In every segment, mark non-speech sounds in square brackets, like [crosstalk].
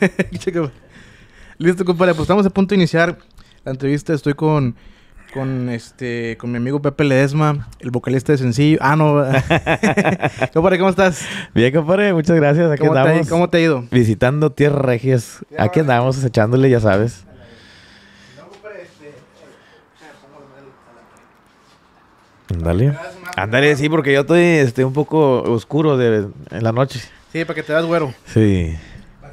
[laughs] Listo, compadre. Pues estamos a punto de iniciar la entrevista. Estoy con, este, con mi amigo Pepe Ledesma, el vocalista de Sencillo. Ah, no. [laughs] compadre, ¿cómo estás? Bien, compadre. Muchas gracias. ¿Cómo Te, ha ido? Visitando Tierra Regias. Aquí andamos echándole, ya sabes. Ándale. andale, sí, porque yo estoy este, un poco oscuro en la noche. Sí, para que te das güero. Sí.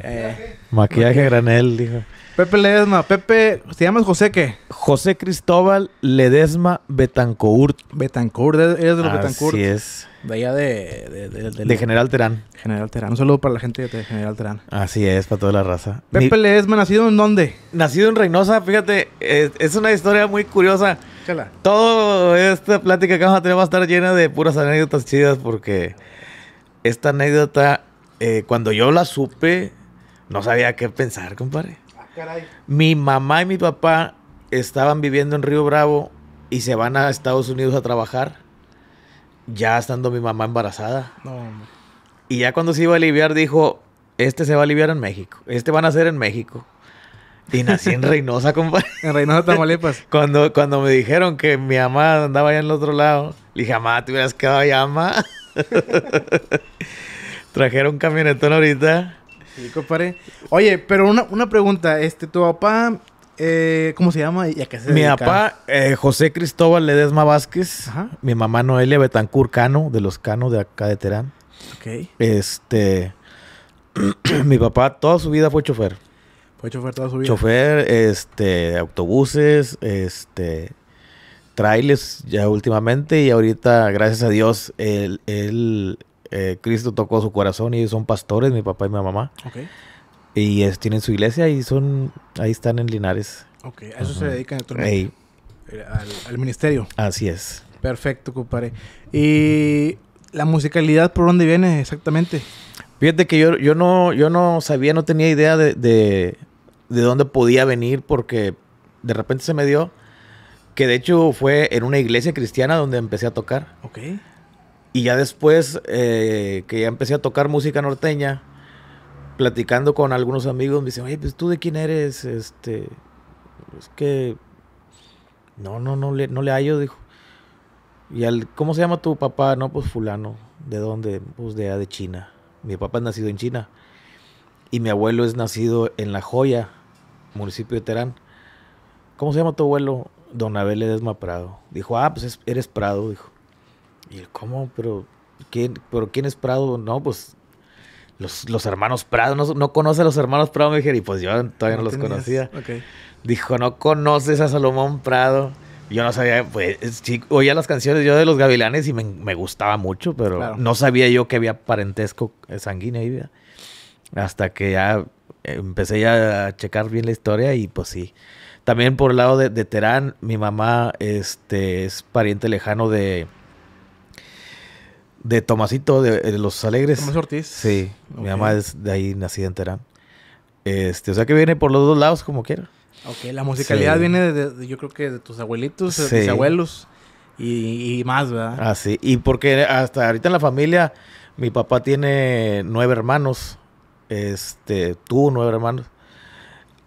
Eh. maquillaje granel, dijo. Pepe Ledesma. Pepe, ¿te llamas José qué? José Cristóbal Ledesma Betancourt. Betancourt, eres de los Betancourt. Así es. De de... De, General Terán. General Terán. Un saludo para la gente de General Terán. Así es, para toda la raza. Pepe Ledesma, ¿nacido en dónde? Nacido en Reynosa, fíjate. Es, una historia muy curiosa. Toda esta plática que vamos a tener va a estar llena de puras anécdotas chidas porque... Esta anécdota, eh, cuando yo la supe no sabía qué pensar, compadre. Ah, mi mamá y mi papá estaban viviendo en Río Bravo y se van a Estados Unidos a trabajar, ya estando mi mamá embarazada. No, y ya cuando se iba a aliviar, dijo, este se va a aliviar en México, este van a ser en México. Y nací en [laughs] Reynosa, compadre. En Reynosa, Tamaulipas. [laughs] cuando, cuando me dijeron que mi mamá andaba allá en el otro lado, le dije, mamá, te hubieras quedado allá, mamá. [laughs] Trajeron camionetón ahorita Sí, Oye, pero una, pregunta. Este, tu papá, eh, ¿cómo se llama Mi papá, eh, José Cristóbal Ledesma Vázquez. Mi mamá Noelia Betancur Cano, de los Cano de acá de Terán. Ok. Este, [clears throat] mi papá toda su vida fue chofer. Fue chofer toda su vida. Chofer, este, autobuses, este, trailers ya últimamente y ahorita, gracias a Dios, él, él eh, Cristo tocó su corazón y son pastores, mi papá y mi mamá. Okay. Y tienen su iglesia y son, ahí están en Linares. Ok, a eso se dedican actualmente. Eh, al, al, ministerio. Así es. Perfecto, compadre. ¿Y la musicalidad por dónde viene exactamente? Fíjate que yo, yo, no, yo no sabía, no tenía idea de, de dónde podía venir porque de repente se me dio que de hecho fue en una iglesia cristiana donde empecé a tocar. Ok. Y ya después eh, que ya empecé a tocar música norteña, platicando con algunos amigos, me dicen, oye, pues tú de quién eres, este, es que, no, no, no le, no le hallo, dijo. Y al, ¿cómo se llama tu papá? No, pues fulano, ¿de dónde? Pues de, de China. Mi papá es nacido en China y mi abuelo es nacido en La Joya, municipio de Terán. ¿Cómo se llama tu abuelo? Don Abel Edesma Prado. Dijo, ah, pues eres Prado, dijo. Y el, ¿cómo? ¿Pero quién, quién es Prado? No, pues los, los hermanos Prado. No, no, conoce a los hermanos Prado, me dijeron. Y pues yo todavía no, los conocía. Dijo, no conoces a Salomón Prado. Yo no sabía, pues sí, oía las canciones yo de los Gavilanes y me, gustaba mucho, pero no sabía yo que había parentesco eh, sanguíneo ahí. Hasta que ya eh, empecé a checar bien la historia y pues sí. También por el lado de, de Terán, mi mamá este, es pariente lejano de, de Tomasito, de, eh, Los Alegres. Tomás Ortiz. Sí, mi mamá es de ahí nacida en Terán. Este, o sea que viene por los dos lados como quiera. Ok, la musicalidad viene de, yo creo que de tus abuelitos, de eh, tus abuelos y, más, ¿verdad? Ah, sí. Y porque hasta ahorita en la familia, mi papá tiene nueve hermanos. Este, tú nueve hermanos.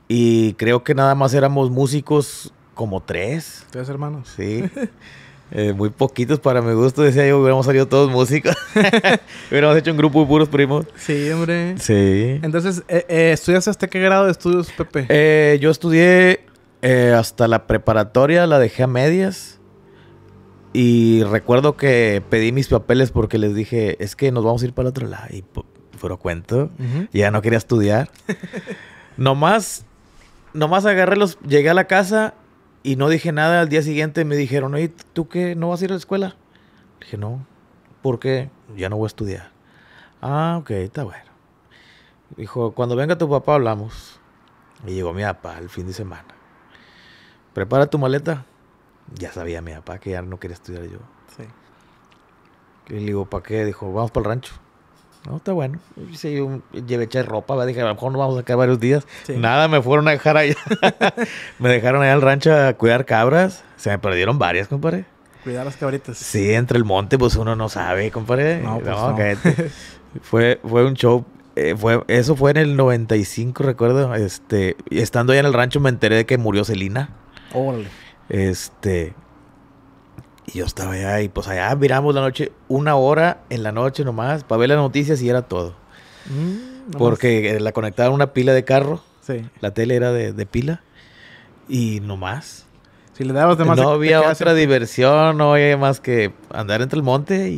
Y creo que nada más éramos músicos como tres. Tres hermanos. Sí. [laughs] Eh, muy poquitos para mi gusto, decía yo, hubiéramos salido todos músicos. [laughs] hubiéramos hecho un grupo de puros primos. Sí, hombre. Sí. Entonces, eh, eh ¿estudias hasta qué grado de estudios, Pepe? Eh, yo estudié hasta la preparatoria, la dejé a medias. Y recuerdo que pedí mis papeles porque les dije, es que nos vamos a ir para el otro lado. Y puro cuento. Ya no quería estudiar. [laughs] nomás, nomás agarré los, llegué a la casa y no dije nada. Al día siguiente me dijeron, oye, ¿tú qué? ¿No vas a ir a la escuela? Dije, no, porque ya no voy a estudiar. Ah, ok, está bueno. Dijo, cuando venga tu papá hablamos. Y llegó mi papá el fin de semana. Prepara tu maleta. Ya sabía mi papá que ya no quería estudiar yo. Sí. Y le digo, ¿para qué? Dijo, vamos para el rancho. No, está bueno. Sí, yo llevé ropa, dije, a lo mejor nos vamos a quedar varios días. Nada, me fueron a dejar ahí [laughs] me dejaron allá al rancho a cuidar cabras. Se me perdieron varias, compadre. Cuidar las cabritas. Sí, entre el monte, pues uno no sabe, compadre. No, pues, no, [laughs] fue, fue un show. Eh, fue, eso fue en el 95, recuerdo. Este, estando allá en el rancho me enteré de que murió Celina. Órale. Este, y yo estaba allá y pues allá miramos la noche, una hora en la noche nomás, para ver las noticias y era todo. Mm, porque eh, la conectaban una pila de carro, la tele era de, pila y nomás. Si le dabas No había otra diversión, no había más que andar entre el monte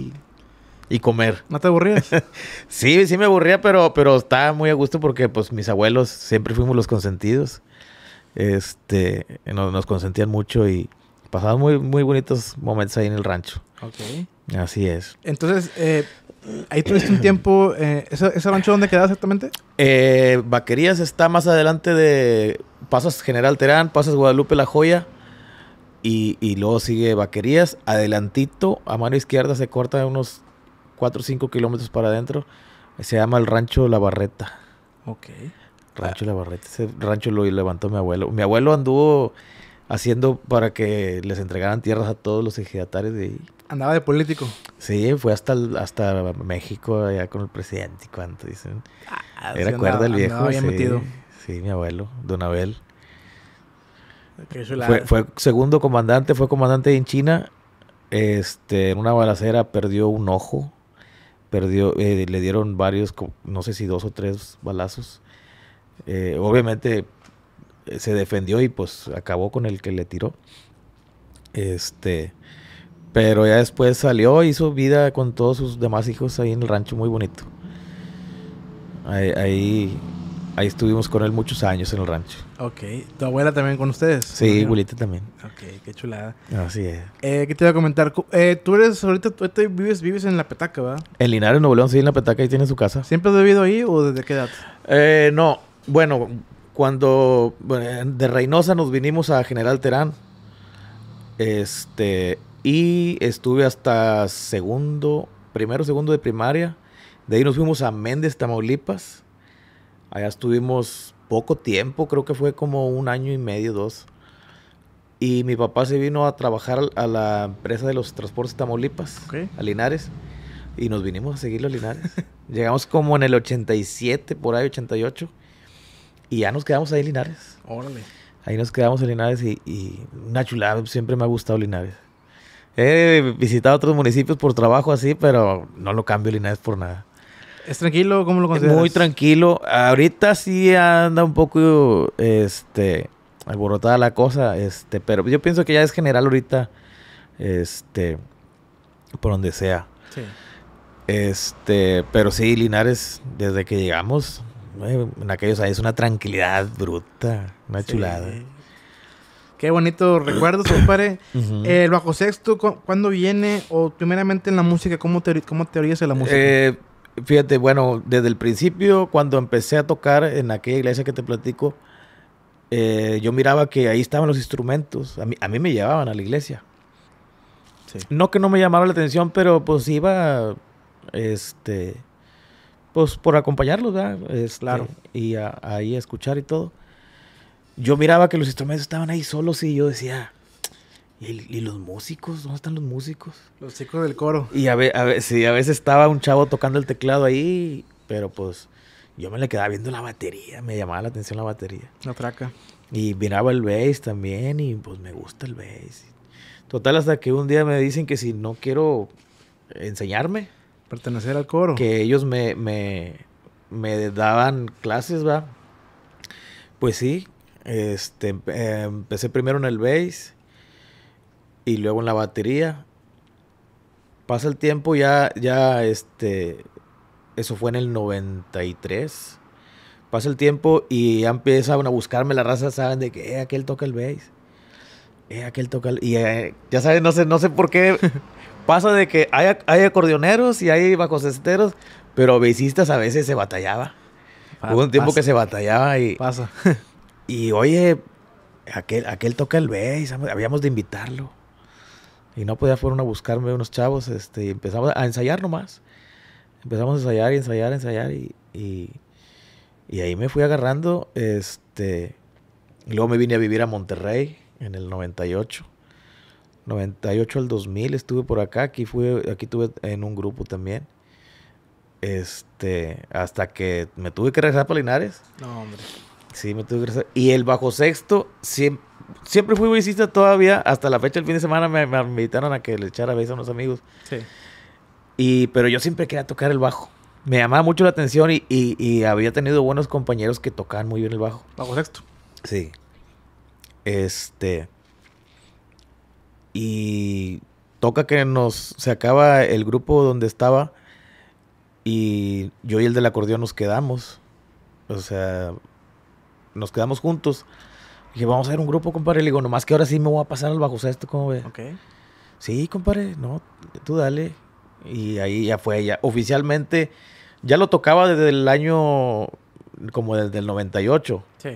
y comer. ¿No te aburrías? [laughs] sí, sí me aburría, pero, pero estaba muy a gusto porque pues mis abuelos siempre fuimos los consentidos. Este, nos, nos consentían mucho y, Pasaron muy, muy bonitos momentos ahí en el rancho. Ok. Así es. Entonces, eh, ahí tuviste un tiempo. Eh, ¿ese, rancho dónde quedaba exactamente? Eh, Vaquerías está más adelante de Pasas General Terán, pasas Guadalupe La Joya. Y, y luego sigue Vaquerías. Adelantito, a mano izquierda se corta unos 4 o 5 kilómetros para adentro. Se llama el Rancho La Barreta. Ok. Rancho La Barreta. Ese rancho lo levantó mi abuelo. Mi abuelo anduvo haciendo para que les entregaran tierras a todos los ejidatarios de ahí. Andaba de político. Sí, fue hasta, hasta México allá con el presidente y cuánto dicen. Ah, Era cuerda el viejo. sí, mi abuelo, Don Abel. Fue, segundo comandante, fue comandante en China. Este, en una balacera perdió un ojo. Perdió, eh, le dieron varios, no sé si dos o tres balazos. Eh, obviamente se defendió y pues acabó con el que le tiró. Este, pero ya después salió, hizo vida con todos sus demás hijos ahí en el rancho, muy bonito. Ahí, ahí, estuvimos con él muchos años en el rancho. Ok, ¿tu abuela también con ustedes? Sí, abuelita también. Ok, qué chulada. Así es. Eh, ¿Qué te iba a comentar? Eh, tú eres, ahorita tú, vives, vives en La Petaca, ¿verdad? En Linares, Nuevo León, sí, en La Petaca, ahí tiene su casa. ¿Siempre has vivido ahí o desde qué edad? Eh, no, bueno, cuando de Reynosa nos vinimos a General Terán. Este, y estuve hasta segundo, primero, segundo de primaria. De ahí nos fuimos a Méndez, Tamaulipas. Allá estuvimos poco tiempo, creo que fue como un año y medio, dos. Y mi papá se vino a trabajar a la empresa de los transportes Tamaulipas, a Linares. Y nos vinimos a seguirlo a Linares. [laughs] Llegamos como en el 87, por ahí 88. Y ya nos quedamos ahí Linares. Órale. Ahí nos quedamos en Linares y, y una chulada, siempre me ha gustado Linares. He visitado otros municipios por trabajo así, pero no lo cambio Linares por nada. ¿Es tranquilo? ¿Cómo lo consideras? Muy tranquilo. Ahorita sí anda un poco este, alborotada la cosa, este, pero yo pienso que ya es general ahorita, este, por donde sea. Sí. Este, pero sí, Linares, desde que llegamos, en aquellos años una tranquilidad bruta, una chulada. Qué bonito recuerdo, compadre. [coughs] el eh, bajo sexto, ¿cuándo viene? O primeramente en la música, ¿cómo te, cómo la música? Eh, fíjate, bueno, desde el principio, cuando empecé a tocar en aquella iglesia que te platico, eh, yo miraba que ahí estaban los instrumentos. A mí, a mí me llevaban a la iglesia. No que no me llamara la atención, pero pues iba, este, pues por acompañarlos, ¿verdad? Es este, claro. Y ahí escuchar y todo. Yo miraba que los instrumentos estaban ahí solos y yo decía, ¿y, los músicos? ¿Dónde están los músicos? Los chicos del coro. Y a, a veces estaba un chavo tocando el teclado ahí, pero pues yo me le quedaba viendo la batería, me llamaba la atención la batería. La traca. Y miraba el bass también y pues me gusta el bass. Total, hasta que un día me dicen que si no quiero enseñarme, Pertenecer al coro. Que ellos me, daban clases, va. Pues sí, este, em, empecé primero en el bass y luego en la batería. Pasa el tiempo, ya, ya, este, eso fue en el 93. Pasa el tiempo y ya empiezan a buscarme la raza, saben de que eh, aquel toca el bass. Eh, aquel toca el... Y eh, ya saben, no sé, no sé por qué [laughs] pasa de que hay, hay acordeoneros y hay bajosesteros, pero bicistas a veces se batallaba. Hubo un tiempo que se batallaba y. Pasa. [laughs] y oye, aquel, aquel toca el bass, habíamos de invitarlo. Y no podía fueron a buscarme unos chavos, este, y empezamos a ensayar nomás. Empezamos a ensayar y ensayar, ensayar y, y, ahí me fui agarrando, este, luego me vine a vivir a Monterrey en el 98. 98 al 2000 estuve por acá, aquí fui, aquí tuve en un grupo también. Este, hasta que me tuve que regresar a Palinares. No, hombre. Sí, me tuve que regresar. Y el bajo sexto, siempre, siempre fui bicista todavía, hasta la fecha del fin de semana me, invitaron a que le echara beso a unos amigos. Sí. Y, pero yo siempre quería tocar el bajo. Me llamaba mucho la atención y había tenido buenos compañeros que tocaban muy bien el bajo. Bajo sexto. Sí. Este. Y toca que nos se acaba el grupo donde estaba y yo y el del acordeón nos quedamos. O sea, nos quedamos juntos. dije, vamos a hacer un grupo, compadre. Le digo, nomás que ahora sí me voy a pasar al bajo sexto, ¿cómo ve? Sí, compadre, no, tú dale. Y ahí ya fue ella. Oficialmente, ya lo tocaba desde el año, como desde el 98. Sí.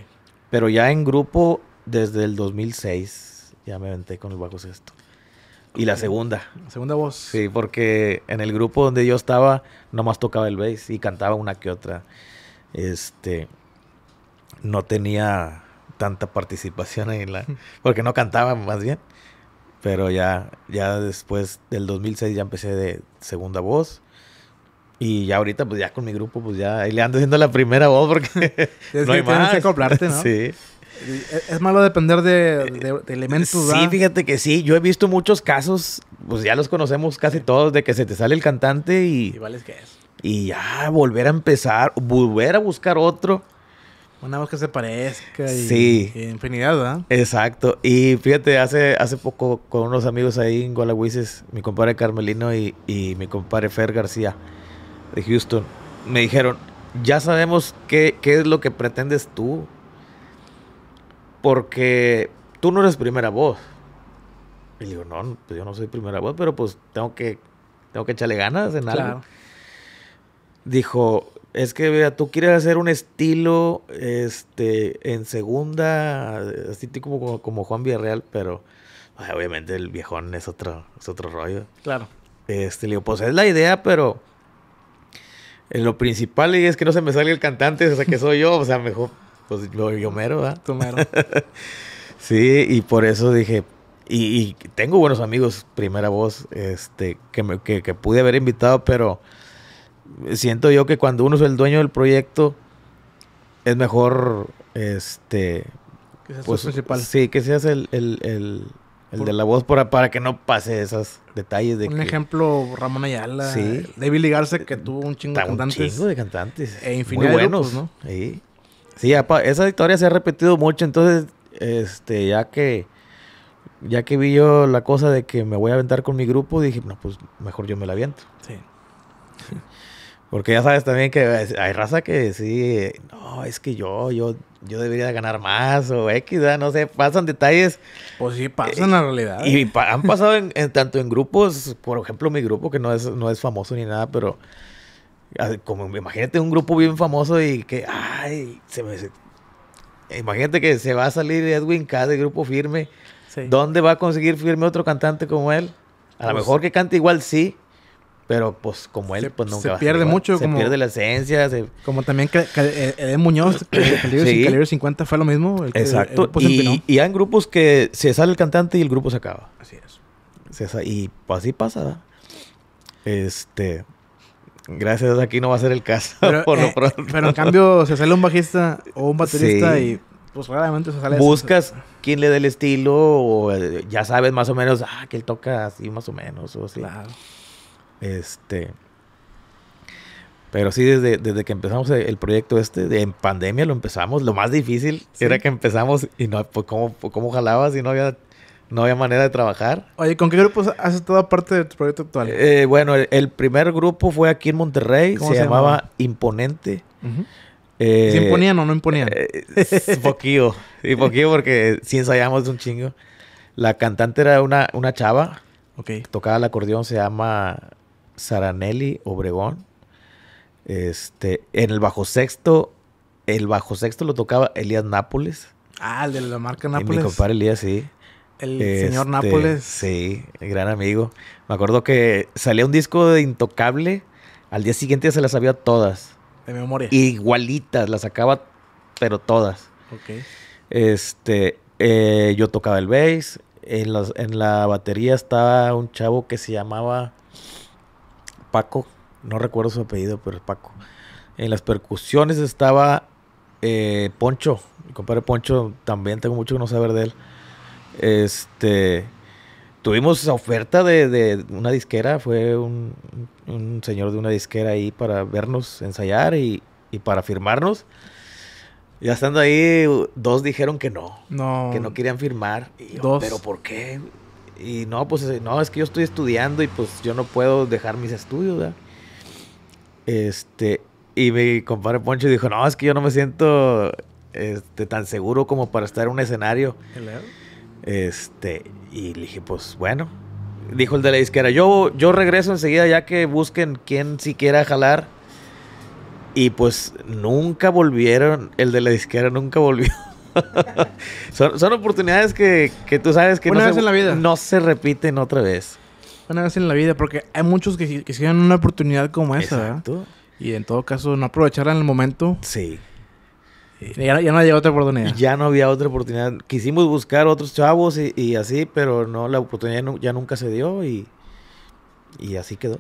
Pero ya en grupo desde el 2006 ya me aventé con los bajos esto Y la segunda. segunda voz. Sí, porque en el grupo donde yo estaba, nomás tocaba el bass y cantaba una que otra. Este. No tenía tanta participación en la. [laughs] Porque no cantaba más bien. Pero ya, ya después del 2006 ya empecé de segunda voz. Y ya ahorita, pues ya con mi grupo, pues ya. ahí le ando haciendo la primera voz porque. [laughs] [laughs] no hay que acoplarte, ¿no? Sí. Es malo depender de, elementos. Sí, fíjate que sí. Yo he visto muchos casos, pues ya los conocemos casi todos, de que se te sale el cantante y. Igual vales que es. Y ya volver a empezar, volver a buscar otro. Una voz que se parezca y, sí. infinidad, ¿verdad? Exacto. Y fíjate, hace, hace poco con unos amigos ahí en Gualawises, mi compadre Carmelino y, y mi compadre Fer García de Houston, me dijeron, ya sabemos qué, qué es lo que pretendes tú porque tú no eres primera voz. Y digo, no, pues yo no soy primera voz, pero pues tengo que, tengo que echarle ganas en algo. Dijo, es que vea, tú quieres hacer un estilo este, en segunda, así como, como Juan Villarreal, pero obviamente el viejón es otro, es otro rollo. Claro. Este, le digo, pues es la idea, pero eh, lo principal es que no se me sale el cantante, o sea, que soy yo, o sea, mejor pues yo mero, ¿verdad? Tú [laughs] sí, y por eso dije, y, tengo buenos amigos, primera voz, este, que, me, que, pude haber invitado, pero siento yo que cuando uno es el dueño del proyecto, es mejor, este... Que seas pues, el principal. Sí, que seas el, el, de la voz para, para que no pase esos detalles de Un ejemplo, Ramón Ayala. Sí. David Ligarse, que tuvo un chingo de cantantes. Un chingo de cantantes. E buenos, ¿no? Sí. Sí, esa historia se ha repetido mucho, entonces, este, ya que, ya que vi yo la cosa de que me voy a aventar con mi grupo, dije, no, pues mejor yo me la aviento. Sí. [laughs] Porque ya sabes también que hay raza que sí, no, es que yo, yo, yo debería ganar más o X, no sé, pasan detalles. Pues sí, pasan en eh, la realidad. Y ¿eh? han pasado en, tanto en grupos, por ejemplo, mi grupo que no es, no es famoso ni nada, pero Ah, como, imagínate un grupo bien famoso y que, ay, se me, imagínate que se va a salir Edwin K de grupo firme. ¿Dónde va a conseguir firme otro cantante como él? A lo pues mejor que cante igual sí, pero pues como él, pues nunca. Se pierde mucho. Se pierde la esencia. Como también que, eh, eh, Muñoz, [coughs] Calibre, 50 fue lo mismo. Exacto. y, y, hay grupos que se sale el cantante y el grupo se acaba. Así es. y así pasa. Este. Gracias aquí no va a ser el caso. [laughs] Eh, pero, en cambio, se sale un bajista o un baterista y pues raramente se sale. Buscas quién le dé el estilo o eh, ya sabes más o menos, ah, que él toca así más o menos Este. Pero sí, desde, desde que empezamos el proyecto este, en pandemia lo empezamos. Lo más difícil era que empezamos y no, pues, cómo jalabas y no había no había manera de trabajar. Oye, ¿con qué grupos has estado aparte de tu proyecto actual? Eh, bueno, el, primer grupo fue aquí en Monterrey, se, se, llamaba, Imponente. Eh, ¿Se imponían o no imponían? Eh, [laughs] poquillo, y poquillo porque sí ensayamos un chingo. La cantante era una, una chava, tocaba el acordeón, se llama Saranelli Obregón. Este, en el bajo sexto, el bajo sexto lo tocaba Elías Nápoles. Ah, el de la marca Nápoles. Elías, sí. El señor este, Nápoles. Sí, el gran amigo. Me acuerdo que salía un disco de Intocable. Al día siguiente se las había todas. De memoria. Igualitas, las sacaba, pero todas. Ok. Este, eh, yo tocaba el bass. En, en la batería estaba un chavo que se llamaba Paco. No recuerdo su apellido, pero es Paco. En las percusiones estaba eh, Poncho. Mi compadre Poncho, también tengo mucho que no saber de él. Este, tuvimos oferta de, una disquera, fue un, señor de una disquera ahí para vernos ensayar y, para firmarnos. Ya estando ahí, dos dijeron que no, que no querían firmar. dos. Pero ¿por qué? Y no, pues eh, no, es que yo estoy estudiando y pues yo no puedo dejar mis estudios. Este, y mi compadre Poncho dijo, no, es que yo no me siento este, tan seguro como para estar en un escenario. Este, y le dije, pues bueno, dijo el de la disquera, yo, yo regreso enseguida ya que busquen quien siquiera jalar. Y pues nunca volvieron, el de la disquera nunca volvió. [laughs] son, oportunidades que, que, tú sabes que no, se, repiten otra vez. Una vez en la vida, porque hay muchos que siguen una oportunidad como esa. Y en todo caso, no aprovecharla en el momento. Sí. Ya, no había otra oportunidad. Ya no había otra oportunidad. Quisimos buscar otros chavos y, así, pero no, la oportunidad ya nunca se dio y, y así quedó.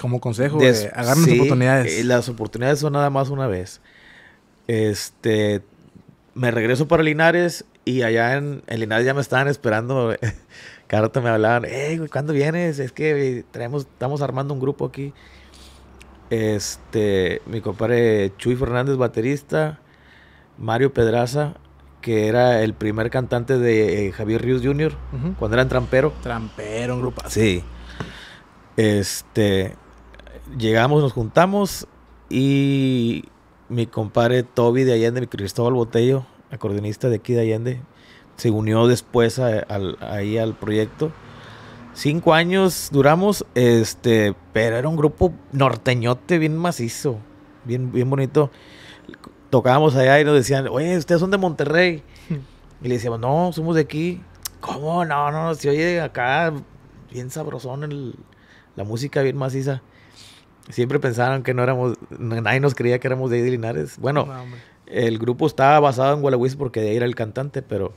Como consejo, Des, las oportunidades. Eh, las oportunidades son nada más una vez. Este, me regreso para Linares y allá en, Linares ya me estaban esperando. [laughs] Cada me hablaban, Ey ¿cuándo vienes? Es que eh, traemos, estamos armando un grupo aquí. Este, mi compadre Chuy Fernández, baterista. Mario Pedraza, que era el primer cantante de eh, Javier Ríos Jr., cuando eran trampero. Trampero, un grupo. así. Este, llegamos, nos juntamos y mi compadre Toby de Allende, Cristóbal Botello, acordeonista de aquí de Allende, se unió después ahí al proyecto. Cinco años duramos, este, pero era un grupo norteñote bien macizo, bien, bien bonito tocábamos allá y nos decían, oye, ustedes son de Monterrey. Y le decíamos, no, somos de aquí. ¿Cómo? No, no, se oye acá bien sabrosón el, la música, bien maciza. Siempre pensaron que no éramos, nadie nos creía que éramos de ahí de Linares. Bueno, el grupo estaba basado en Guadalajara porque de ahí era el cantante, pero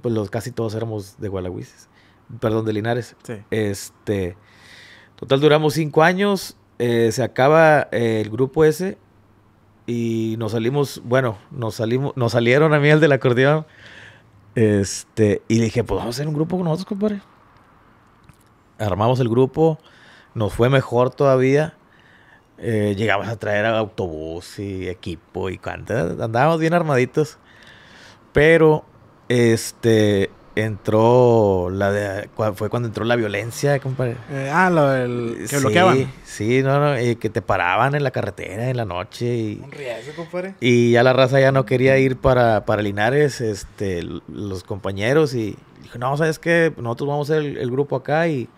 pues los casi todos éramos de Guadalajara Perdón, de Linares. Este, total duramos cinco años, eh, se acaba eh, el grupo ese y nos salimos, bueno, nos salimos, nos salieron a mí el del acordeón. Este, y dije, pues vamos a hacer un grupo con nosotros, compadre. Armamos el grupo, nos fue mejor todavía. Eh, llegamos a traer autobús y equipo y cuantos. Andábamos bien armaditos. Pero, este, entró la de fue cuando entró la violencia compadre eh, ah lo que bloqueaban sí no no que te paraban en la carretera en la noche y y ya la raza ya no quería ir para, para Linares este los compañeros y dijo no sabes qué nosotros vamos a ser el, grupo acá y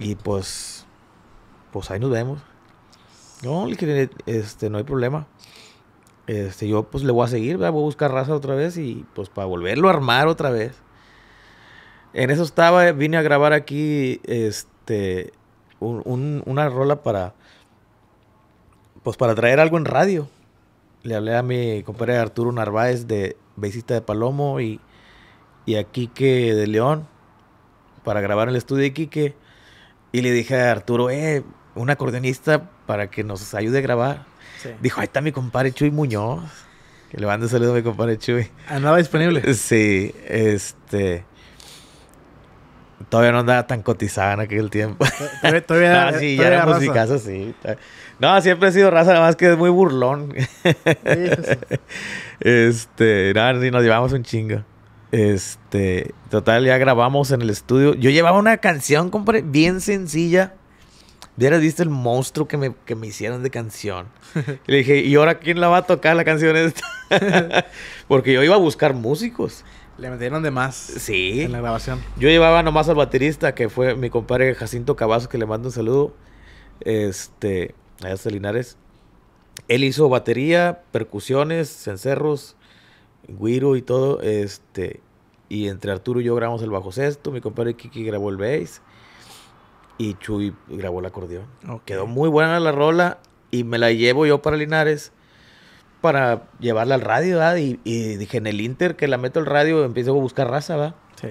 y pues pues ahí nos vemos no este no hay problema este, yo pues le voy a seguir, voy a buscar raza otra vez y pues para volverlo a armar otra vez. En eso estaba, eh, vine a grabar aquí este, una rola para, pues para traer algo en radio. Le hablé a mi compadre Arturo Narváez de vecista de Palomo y, y a Quique de León para grabar en el estudio de Quique. Y le dije a Arturo, eh, un acordeonista para que nos ayude a grabar. Dijo, ahí está mi compadre Chuy Muñoz. Que le mando un saludo a mi compadre Chuy. Andaba disponible. Sí, este. Todavía no andaba tan cotizada en aquel tiempo. Todavía, no [laughs] ah, sí, ya era musicazo, sí. No, siempre he sido raza, más que es muy burlón. Este, no, nos llevamos un chingo. Este, total, ya grabamos en el estudio. Yo llevaba una canción, compadre, bien sencilla le viste el monstruo que me, que me hicieron de canción. le dije, ¿y ahora quién la va a tocar la canción esta? [laughs] Porque yo iba a buscar músicos. Le metieron de más. Sí. En la grabación. Yo llevaba nomás al baterista, que fue mi compadre Jacinto Cabazo, que le mando un saludo. Este, a Linares. Él hizo batería, percusiones, cencerros, guiro y todo. Este, y entre Arturo y yo grabamos el bajo sexto. Mi compadre Kiki grabó el bass y Chuy grabó el acordeón. Quedó muy buena la rola y me la llevo yo para Linares para llevarla al radio, ¿verdad? Y, dije, en el Inter que la meto al radio, empiezo a buscar raza, ¿verdad? Sí.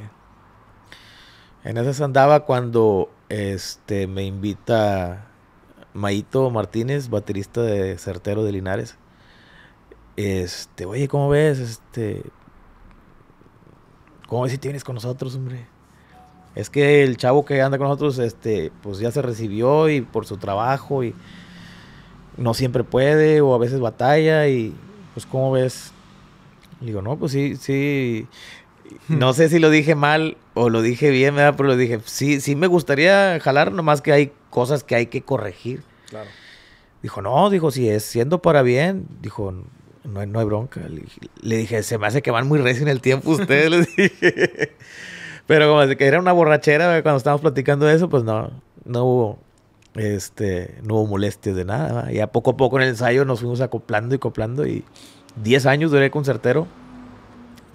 En esas andaba cuando este, me invita Maito Martínez, baterista de Certero de Linares. Este, oye, ¿cómo ves? Este, ¿Cómo ves si tienes con nosotros, hombre? es que el chavo que anda con nosotros, este, pues ya se recibió y por su trabajo y no siempre puede o a veces batalla y pues cómo ves. le digo, no, pues sí, sí. No hmm. sé si lo dije mal o lo dije bien, Pero lo dije, sí, sí me gustaría jalar, nomás que hay cosas que hay que corregir. Dijo, no, dijo, si es siendo para bien, dijo, no hay, no hay bronca. Le dije, se me hace que van muy recio en el tiempo ustedes, [laughs] le dije. Pero como que era una borrachera, cuando estábamos platicando eso, pues no, no hubo, este, no hubo molestias de nada. Y a poco a poco en el ensayo nos fuimos acoplando y acoplando y 10 años duré concertero.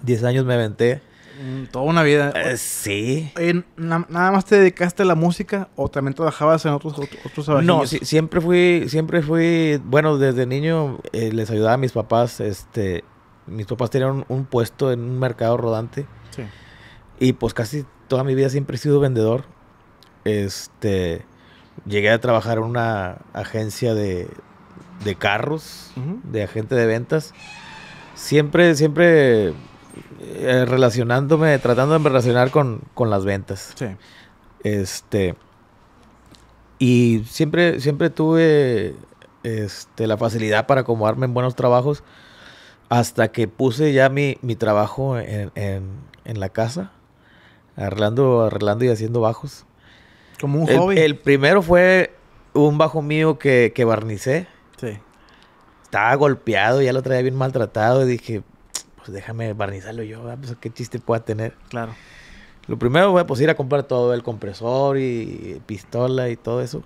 10 años me aventé. Mm, toda una vida. Eh, sí. ¿Nada más te dedicaste a la música o también trabajabas en otros otros No, siempre fui, siempre fui, bueno, desde niño eh, les ayudaba a mis papás, este, mis papás tenían un puesto en un mercado rodante y pues casi toda mi vida siempre he sido vendedor. Este, llegué a trabajar en una agencia de, carros, de agente de ventas. Siempre, siempre eh, relacionándome, tratando de relacionar con, las ventas. Sí. Este. Y siempre, siempre tuve este, la facilidad para acomodarme en buenos trabajos hasta que puse ya mi, trabajo en la casa arreglando, arreglando y haciendo bajos. Como un el, hobby. El primero fue un bajo mío que, que barnicé. Sí. Estaba golpeado, ya lo traía bien maltratado y dije, pues déjame barnizarlo yo, ah, pues, qué chiste pueda tener. Claro. Lo primero fue pues ir a comprar todo, el compresor y pistola y todo eso.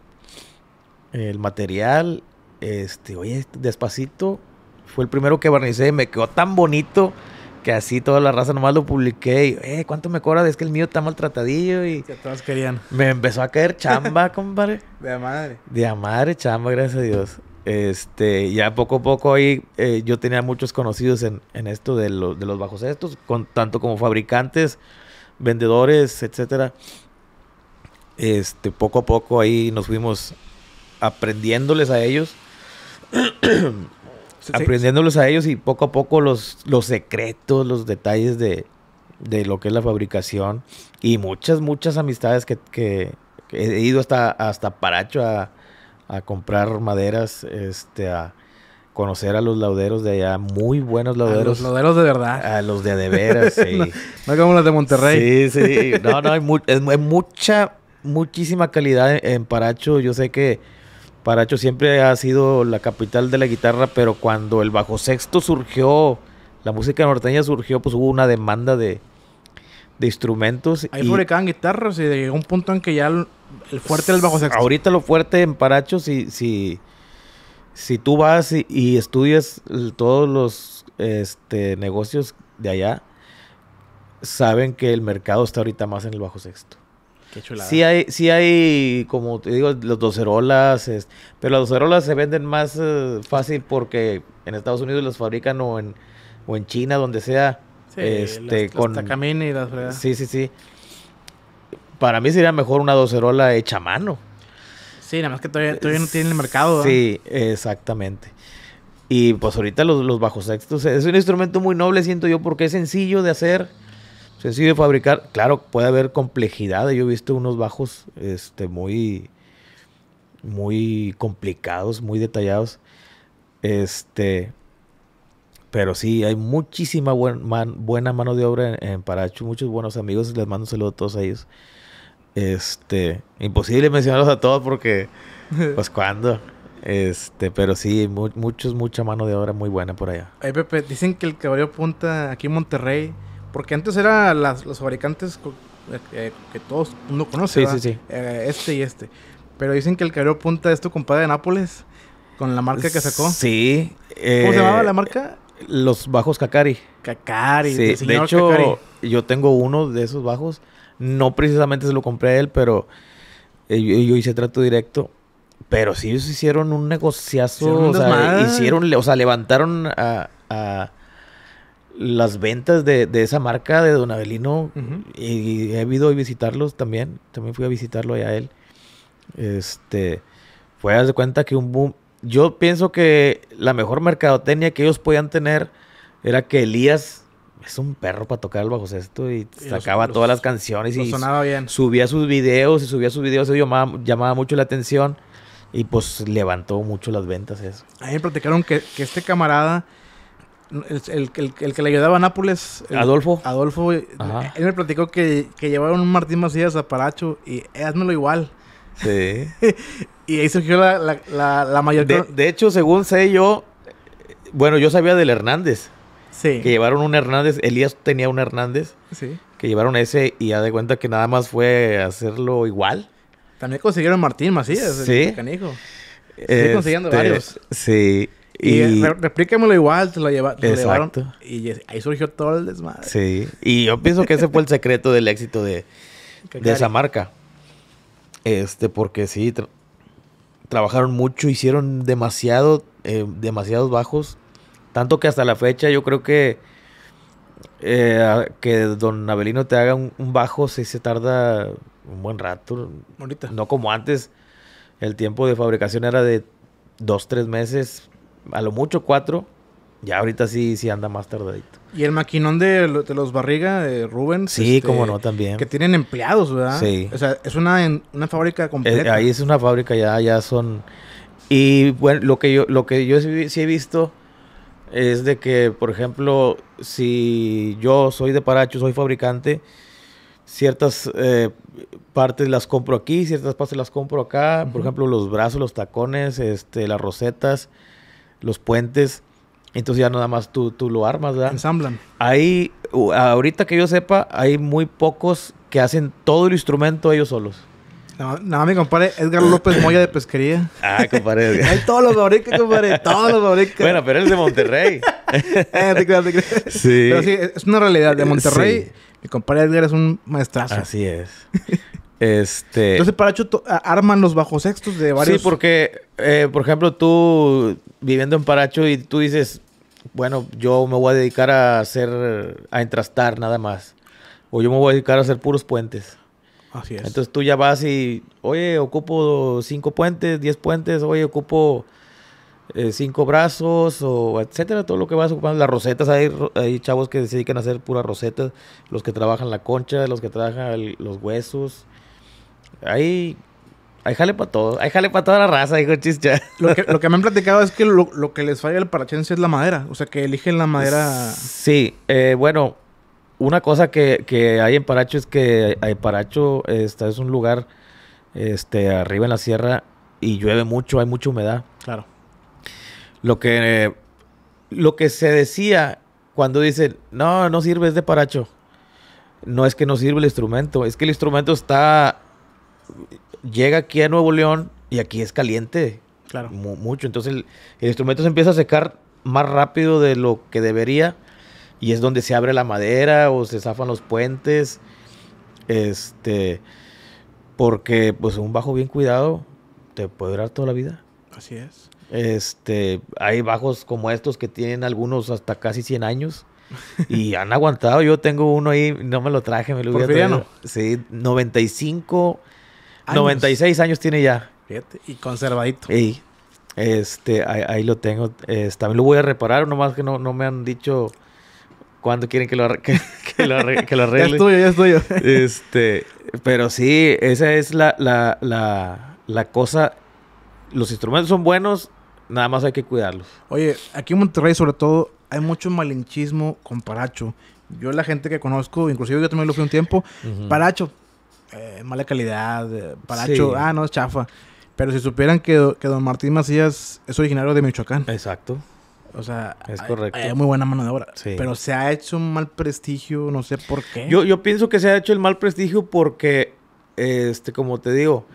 El material, este, oye, despacito, fue el primero que barnicé y me quedó tan bonito que así toda la raza nomás lo publiqué y, eh, ¿cuánto me cobra? Es que el mío está maltratadillo y... Que todos querían. Me empezó a caer chamba, [laughs] compadre. De madre. De madre chamba, gracias a Dios. Este, ya poco a poco ahí eh, yo tenía muchos conocidos en, en esto de, lo, de los bajos estos, con, tanto como fabricantes, vendedores, etcétera. Este, poco a poco ahí nos fuimos aprendiéndoles a ellos. [clears throat] aprendiéndolos a ellos y poco a poco los, los secretos, los detalles de, lo que es la fabricación y muchas, muchas amistades que, he ido hasta, hasta Paracho a, comprar maderas, este, a conocer a los lauderos de allá, muy buenos lauderos. los lauderos de verdad. A los de de veras, [laughs] sí. no, como los de Monterrey. Sí, sí. No, no, hay, mucha, muchísima calidad en Paracho. Yo sé que Paracho siempre ha sido la capital de la guitarra, pero cuando el bajo sexto surgió, la música norteña surgió, pues hubo una demanda de, instrumentos. Ahí fabricaban guitarras y llegó un punto en que ya el, fuerte del bajo sexto. Ahorita lo fuerte en Paracho, si, si, si tú vas y, estudias todos los este, negocios de allá, saben que el mercado está ahorita más en el bajo sexto. Qué Sí hay, sí hay, como te digo, los docerolas, pero las docerolas se venden más eh, fácil porque en Estados Unidos las fabrican o en, o en China, donde sea. Sí, este, con... y las Sí, sí, sí. Para mí sería mejor una docerola hecha a mano. Sí, nada más que todavía, todavía no tiene el mercado. Sí, exactamente. Y pues ahorita los, bajos sextos es un instrumento muy noble, siento yo, porque es sencillo de hacer sencillo de fabricar. Claro, puede haber complejidad. Yo he visto unos bajos este, muy, muy complicados, muy detallados. Este, pero sí, hay muchísima buena mano de obra en, Paracho. Muchos buenos amigos. Les mando un saludo a todos ellos. Este, imposible mencionarlos a todos porque, [laughs] pues, cuando. Este, pero sí, muchos, mucha mano de obra muy buena por allá. Ay, Pepe, dicen que el caballo punta aquí en Monterrey. Porque antes eran los fabricantes eh, eh, que que el mundo conoce. Sí, sí, sí. Eh, este y este. Pero dicen que el cario Punta esto tu compadre de Nápoles. Con la marca que sacó. Sí. ¿Cómo se llamaba la marca? Los bajos Cacari. Cacari. Sí, de hecho, yo tengo uno de esos bajos. No precisamente se lo compré a él, pero yo, hice trato directo. Pero sí ellos hicieron un negociazo. o sea, levantaron a las ventas de, esa marca de Don Abelino y, he ido a visitarlos también. También fui a visitarlo allá a él. Este, fue a de cuenta que un boom. Yo pienso que la mejor mercadotecnia que ellos podían tener era que Elías es un perro para tocar el bajo sexto y, sacaba todas las canciones y sonaba bien. subía sus videos y subía sus videos. Eso llamaba, llamaba mucho la atención y pues levantó mucho las ventas eso. Ahí platicaron que, que este camarada el, el, que le ayudaba a Nápoles. Adolfo. Adolfo, él me platicó que, que llevaron un Martín Macías a Paracho y eh, házmelo igual. Sí. [laughs] y ahí surgió la, la, la, De, hecho, según sé yo, bueno, yo sabía del Hernández. Sí. Que llevaron un Hernández, Elías tenía un Hernández. Sí. Que llevaron ese y ya de cuenta que nada más fue hacerlo igual. También consiguieron Martín Macías, sí. el canijo. Estoy consiguiendo varios. Sí. Y, explíquemelo igual, te lo, llevaron... te llevaron. Y ahí surgió todo el desmadre. Sí. Y yo pienso que ese fue el secreto del éxito de, de esa marca. Este, porque sí, trabajaron mucho, hicieron demasiado, eh, demasiados bajos. Tanto que hasta la fecha yo creo que eh, que don Abelino te haga un, bajo sí se tarda un buen rato. Bonita. No como antes. El tiempo de fabricación era de dos, tres meses a lo mucho cuatro. Ya ahorita sí, sí anda más tardadito. Y el maquinón de, de los barriga de Rubens. Sí, este, como no también. Que tienen empleados, ¿verdad? Sí. O sea, es una, una fábrica completa. ahí es una fábrica, ya, ya son. Y bueno, lo que yo, lo que yo sí, he visto es de que, por ejemplo, si yo soy de Paracho, soy fabricante, ciertas eh, partes las compro aquí, ciertas partes las compro acá. Por ejemplo, los brazos, los tacones, este, las rosetas los puentes. Entonces ya nada más tú, tú lo armas, ¿verdad? Ensamblan. ahorita que yo sepa, hay muy pocos que hacen todo el instrumento ellos solos. no, no, mi compadre Edgar López Moya de pesquería. Ah, compadre Edgar. [laughs] todos los fabrica, compadre. Todos los fabrica. Bueno, pero él es de Monterrey. [laughs] Eh, sí. es una realidad. De Monterrey, mi compadre Edgar es un maestrazo. Así es. [laughs] Este... Entonces, Paracho arman los bajos sextos de varios. Sí, porque, eh, por ejemplo, tú viviendo en Paracho y tú dices, bueno, yo me voy a dedicar a hacer, a entrastar nada más. O yo me voy a dedicar a hacer puros puentes. Así es. Entonces tú ya vas y, oye, ocupo cinco puentes, diez puentes, oye, ocupo eh, cinco brazos, o etcétera, todo lo que vas ocupando. Las rosetas, hay, chavos que se dedican a hacer puras rosetas, los que trabajan la concha, los que trabajan los huesos. Ahí... hay jale para todo. Hay jale para toda la raza, dijo Chischa. Lo que, lo que me han [laughs] platicado es que lo, que les falla al parachense es la madera. O sea, que eligen la madera... Sí. Eh, bueno, una cosa que, hay en Paracho es que Paracho este, es un lugar este, arriba en la sierra y llueve mucho, hay mucha humedad. Claro. Lo que, lo que se decía cuando dicen, no, no sirve, es de Paracho. No es que no sirve el instrumento, es que el instrumento está llega aquí a Nuevo León y aquí es caliente. Claro. mucho. Entonces el, instrumento se empieza a secar más rápido de lo que debería y es donde se abre la madera o se zafan los puentes. Este, porque pues un bajo bien cuidado te puede durar toda la vida. Así es. Este, hay bajos como estos que tienen algunos hasta casi 100 años [laughs] y han aguantado. Yo tengo uno ahí, no me lo traje, me lo hubiera Sí, 95 96 años tiene ya. Fíjate, y conservadito. Y este, ahí, lo tengo. también lo voy a reparar, nomás que no, no me han dicho cuándo quieren que lo, [laughs] que, lo ya es ya es este, pero sí, esa es la, la, la, la cosa. Los instrumentos son buenos, nada más hay que cuidarlos. Oye, aquí en Monterrey, sobre todo, hay mucho malinchismo con Paracho. Yo, la gente que conozco, inclusive yo también lo fui un tiempo, Paracho, eh, mala calidad, eh, paracho, ah, no, es chafa. Pero si supieran que, que don Martín Macías es originario de Michoacán. Exacto. O sea, es correcto. ...es muy buena mano de obra. Pero se ha hecho un mal prestigio, no sé por qué. Yo, yo pienso que se ha hecho el mal prestigio porque, este, como te digo,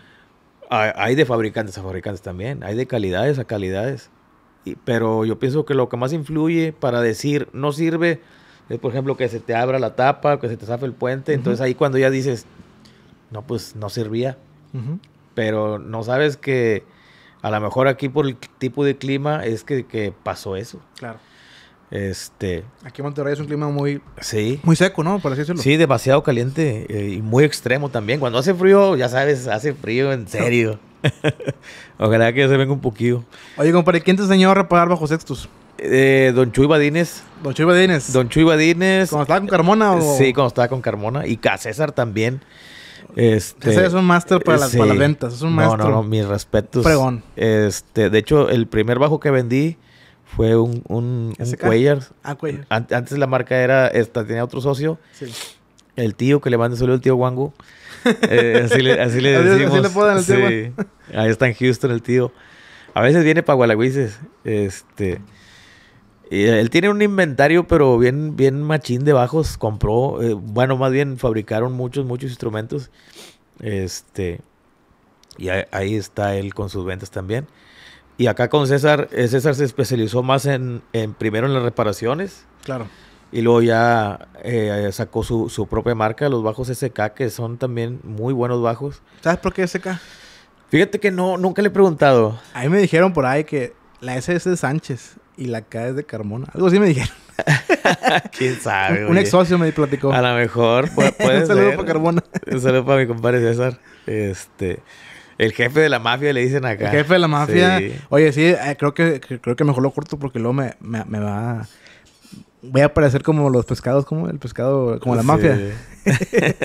hay, de fabricantes a fabricantes también, hay de calidades a calidades. Y, pero yo pienso que lo que más influye para decir no sirve es, por ejemplo, que se te abra la tapa, que se te zafe el puente. Entonces ahí cuando ya dices, no, pues no servía. Pero no sabes que a lo mejor aquí por el tipo de clima es que, pasó eso. Claro. Este. Aquí en Monterrey es un clima muy. Sí. Muy seco, ¿no? Por Sí, demasiado caliente eh, y muy extremo también. Cuando hace frío, ya sabes, hace frío en serio. [laughs] Ojalá que se venga un poquito Oye, compadre, ¿quién te enseñó a reparar bajo sextos? Eh, don Chuy Badines. Don Chuy Badines. Don Chuy Badines. ¿Cuando estaba con Carmona Sí, cuando estaba con Carmona. Y César también. Este, Ese es un máster para, las ventas, es un maestro. No, no, no, mis respetos. Pregón. Este, de hecho, el primer bajo que vendí fue un, un, Ah, Cuellar. Antes la marca era esta, tenía otro socio. Sí. El tío que le mandé solo el tío Wangu. Eh, así, le, así [laughs] decimos. así le Ahí está en Houston el tío. A veces viene para Gualagüises. Este él tiene un inventario, pero bien, bien machín de bajos. Compró, eh, bueno, más bien fabricaron muchos, muchos instrumentos. Este, y ahí está él con sus ventas también. Y acá con César, eh, César se especializó más en, en primero en las reparaciones. Claro. Y luego ya eh, sacó su, su, propia marca, los bajos SK, que son también muy buenos bajos. ¿Sabes por qué SK? Fíjate que no, nunca le he preguntado. A mí me dijeron por ahí que la SS de Sánchez y la K es de Carmona. Algo así me dijeron. [laughs] ¿Quién sabe? un, ex socio me platicó. A lo mejor [laughs] puede, Un saludo para Carmona. un saludo para mi compadre César. Este... El jefe de la mafia le dicen acá. El jefe de la mafia. Oye, sí, eh, creo que creo que mejor lo corto porque luego me, me, va. Voy a parecer como los pescados, como el pescado, como la mafia.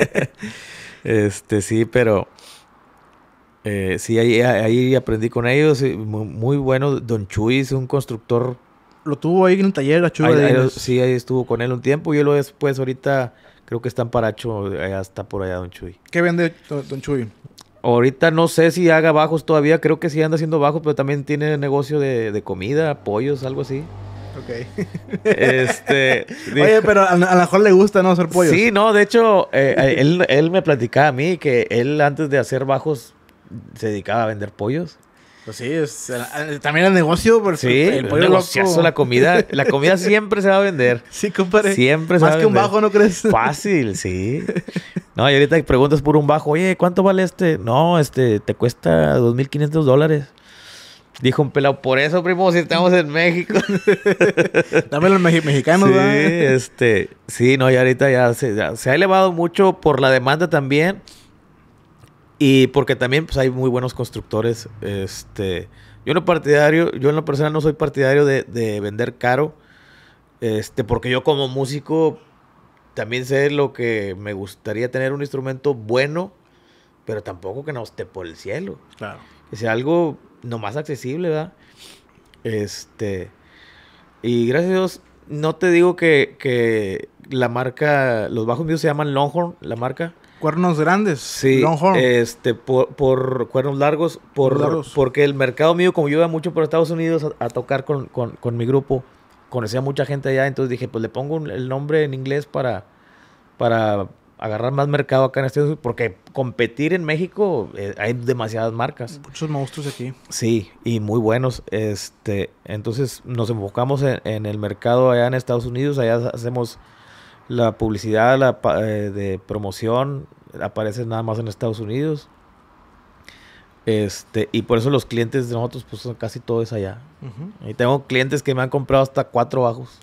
[laughs] este, sí, pero eh, sí, ahí, ahí, aprendí con ellos. Muy, bueno. Don Chuy es un constructor. Lo tuvo ahí en el taller, la Chuy. Ahí, sí, ahí estuvo con él un tiempo. Yo lo después, ahorita, creo que está en Paracho. Eh, allá está por allá, Don Chuy. ¿Qué vende Don Chuy? Ahorita no sé si haga bajos todavía. Creo que sí anda haciendo bajos, pero también tiene negocio de, comida, pollos, algo así. Ok. Este, [laughs] Oye, pero a, la mejor le gusta, ¿no? Hacer pollos. Sí, no, de hecho, eh, él, él me platicaba a mí que él antes de hacer bajos se dedicaba a vender pollos. Pues sí, eh, también el negocio, por sí, el pollo negociazo, la comida, la comida [laughs] siempre se va a vender. Sí, compadre. Siempre se va a vender. Más que un bajo, ¿no crees? [laughs] Fácil, sí. No, y ahorita preguntas por un bajo, oye, ¿cuánto vale este? No, este, te cuesta 2.500 dólares. Dijo un pelado, por eso, primo, si estamos en México. [laughs] Dámelo los mexicano, mexicanos, sí, este, sí, no, y ahorita ya se, ya se ha elevado mucho por la demanda también y porque también pues, hay muy buenos constructores. Este, yo no partidario, yo en lo personal no soy partidario de, vender caro. Este, porque yo como músico también sé lo que me gustaría tener un instrumento bueno, pero tampoco que no esté por el cielo. Claro. Que sea algo nomás accesible, ¿verdad? Este. Y gracias a Dios, no te digo que, que la marca, los bajos míos se llaman Longhorn, la marca. Cuernos grandes. Sí. Este, por, por cuernos largos, por, Porque el mercado mío, como yo iba mucho por Estados Unidos a, tocar con, con, con, mi grupo, conocía mucha gente allá, entonces dije, pues le pongo el nombre en inglés para, para agarrar más mercado acá en Estados Unidos, porque competir en México eh, hay demasiadas marcas. Muchos monstruos aquí. Sí, y muy buenos. Este, entonces nos enfocamos en, en, el mercado allá en Estados Unidos, allá hacemos la publicidad la, eh, de promoción aparece nada más en Estados Unidos. Este, y por eso los clientes de nosotros, pues casi todo es allá. Y tengo clientes que me han comprado hasta cuatro bajos.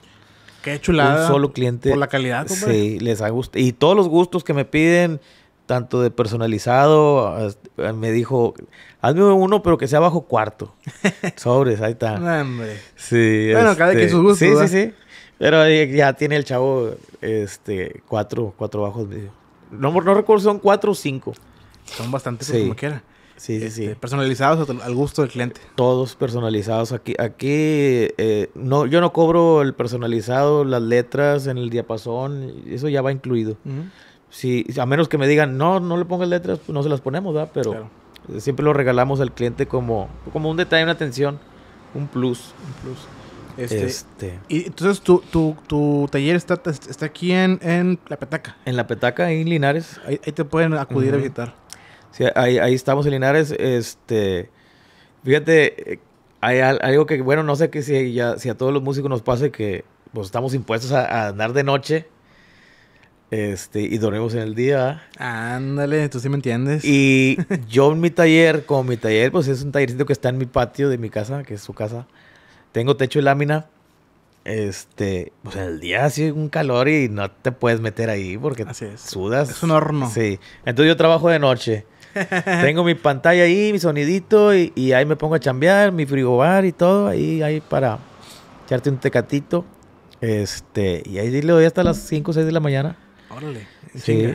Qué chulada. Un solo cliente. Por la calidad, hombre. Sí, les ha gustado. Y todos los gustos que me piden, tanto de personalizado, eh, me dijo, hazme uno, pero que sea bajo cuarto. [laughs] Sobres, ahí está. Hombre. Sí. Bueno, cada quien este, sus gustos. Sí, sí, sí. Pero ya tiene el chavo este, cuatro, cuatro bajos. No, no recuerdo, son cuatro o cinco. Son bastantes como quiera. Sí, sí, sí. Este, personalizados al gusto del cliente. Todos personalizados. Aquí, aquí eh, no, yo no cobro el personalizado, las letras en el diapasón, eso ya va incluido. a menos que me digan, no, no le pongas letras, pues no se las ponemos, ¿verdad? Pero siempre lo regalamos al cliente como, como un detalle, una atención, un plus. Un plus. Este, este, Y entonces tu, tu, tu taller está, está aquí en, La Petaca. En La Petaca, ahí en Linares. Ahí, te pueden acudir a visitar. Sí, ahí, ahí, estamos en Linares. Este, fíjate, hay algo que, bueno, no sé que si, si a todos los músicos nos pase que pues, estamos impuestos a, andar de noche. Este, y dormimos en el día. Ándale, tú sí me entiendes. Y [laughs] yo en mi taller, como mi taller, pues es un tallercito que está en mi patio de mi casa, que es su casa. Tengo techo y lámina. Este, pues en el día hace un calor y no te puedes meter ahí porque sudas. Es un horno. Sí. Entonces yo trabajo de noche. [laughs] Tengo mi pantalla ahí, mi sonidito y, ahí me pongo a chambear, mi frigobar y todo ahí, ahí para echarte un tecatito. Este, y ahí le doy hasta las 5 o 6 de la mañana. Órale. Sí.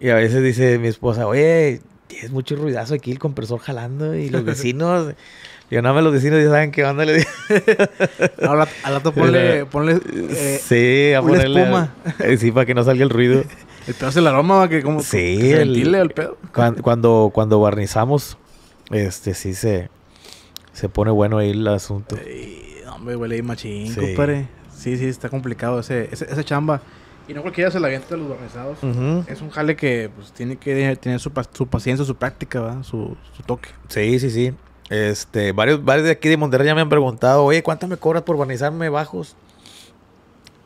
Y a veces dice mi esposa, oye, tienes mucho ruidazo aquí el compresor jalando y los [laughs] vecinos. Yo nada más los vecinos ya saben qué onda le [laughs] al rato ponle. ponle eh, sí, a ponerle. Espuma. Eh, sí, para que no salga el ruido. [laughs] el pedo es el aroma, va que como. Sí. pedo. Cuando, cuando, barnizamos, este sí se. Se pone bueno ahí el asunto. hombre, huele ahí machín, sí. compadre. Sí, sí, está complicado ese, esa chamba. Y no cualquiera se la avienta de los barnizados. Es un jale que pues, tiene que tener su, su paciencia, su práctica, su toque. Sí, sí, sí. Este, varios, varios de aquí de Monterrey ya me han preguntado, oye, ¿cuánto me cobras por banizarme bajos?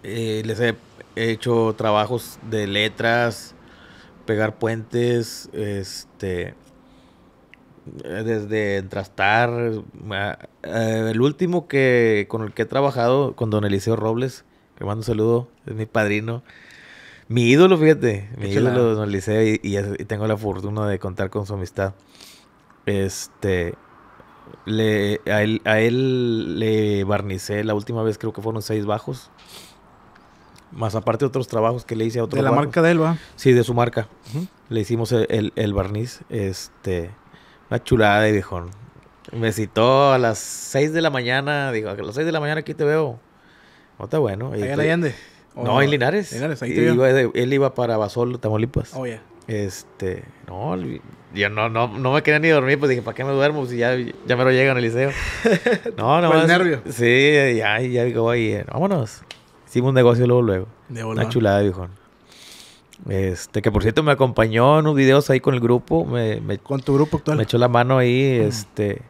Eh, les he hecho trabajos de letras, pegar puentes, este, eh, desde entrastar, eh, el último que con el que he trabajado con don Eliseo Robles, que mando un saludo, es mi padrino. Mi ídolo, fíjate, mi ídolo don Eliseo y, y, tengo la fortuna de contar con su amistad. Este, le, a, él, a él le barnicé la última vez, creo que fueron seis bajos. Más aparte de otros trabajos que le hice a otro De la marca de él, ¿va? Sí, de su marca. Le hicimos el, el, barniz. Este. Una chulada de dijo Me citó a las seis de la mañana. Dijo, a las seis de la mañana aquí te veo. está bueno. Ahí en Allende. No, en Linares. ahí él iba para Basol, Tamaulipas. Oh, yeah. Este, no, yo no, no, no me quería ni dormir, pues dije, ¿para qué me duermo? Si ya, me lo llegan [laughs] el liceo. No, no. el nervio. Sí, ya, ya digo, ahí, vámonos. Hicimos un negocio luego, luego. De Una chulada, viejo. Este, que por cierto me acompañó en unos videos ahí con el grupo. Me, con tu grupo actual. Me echó la mano ahí, ah. este.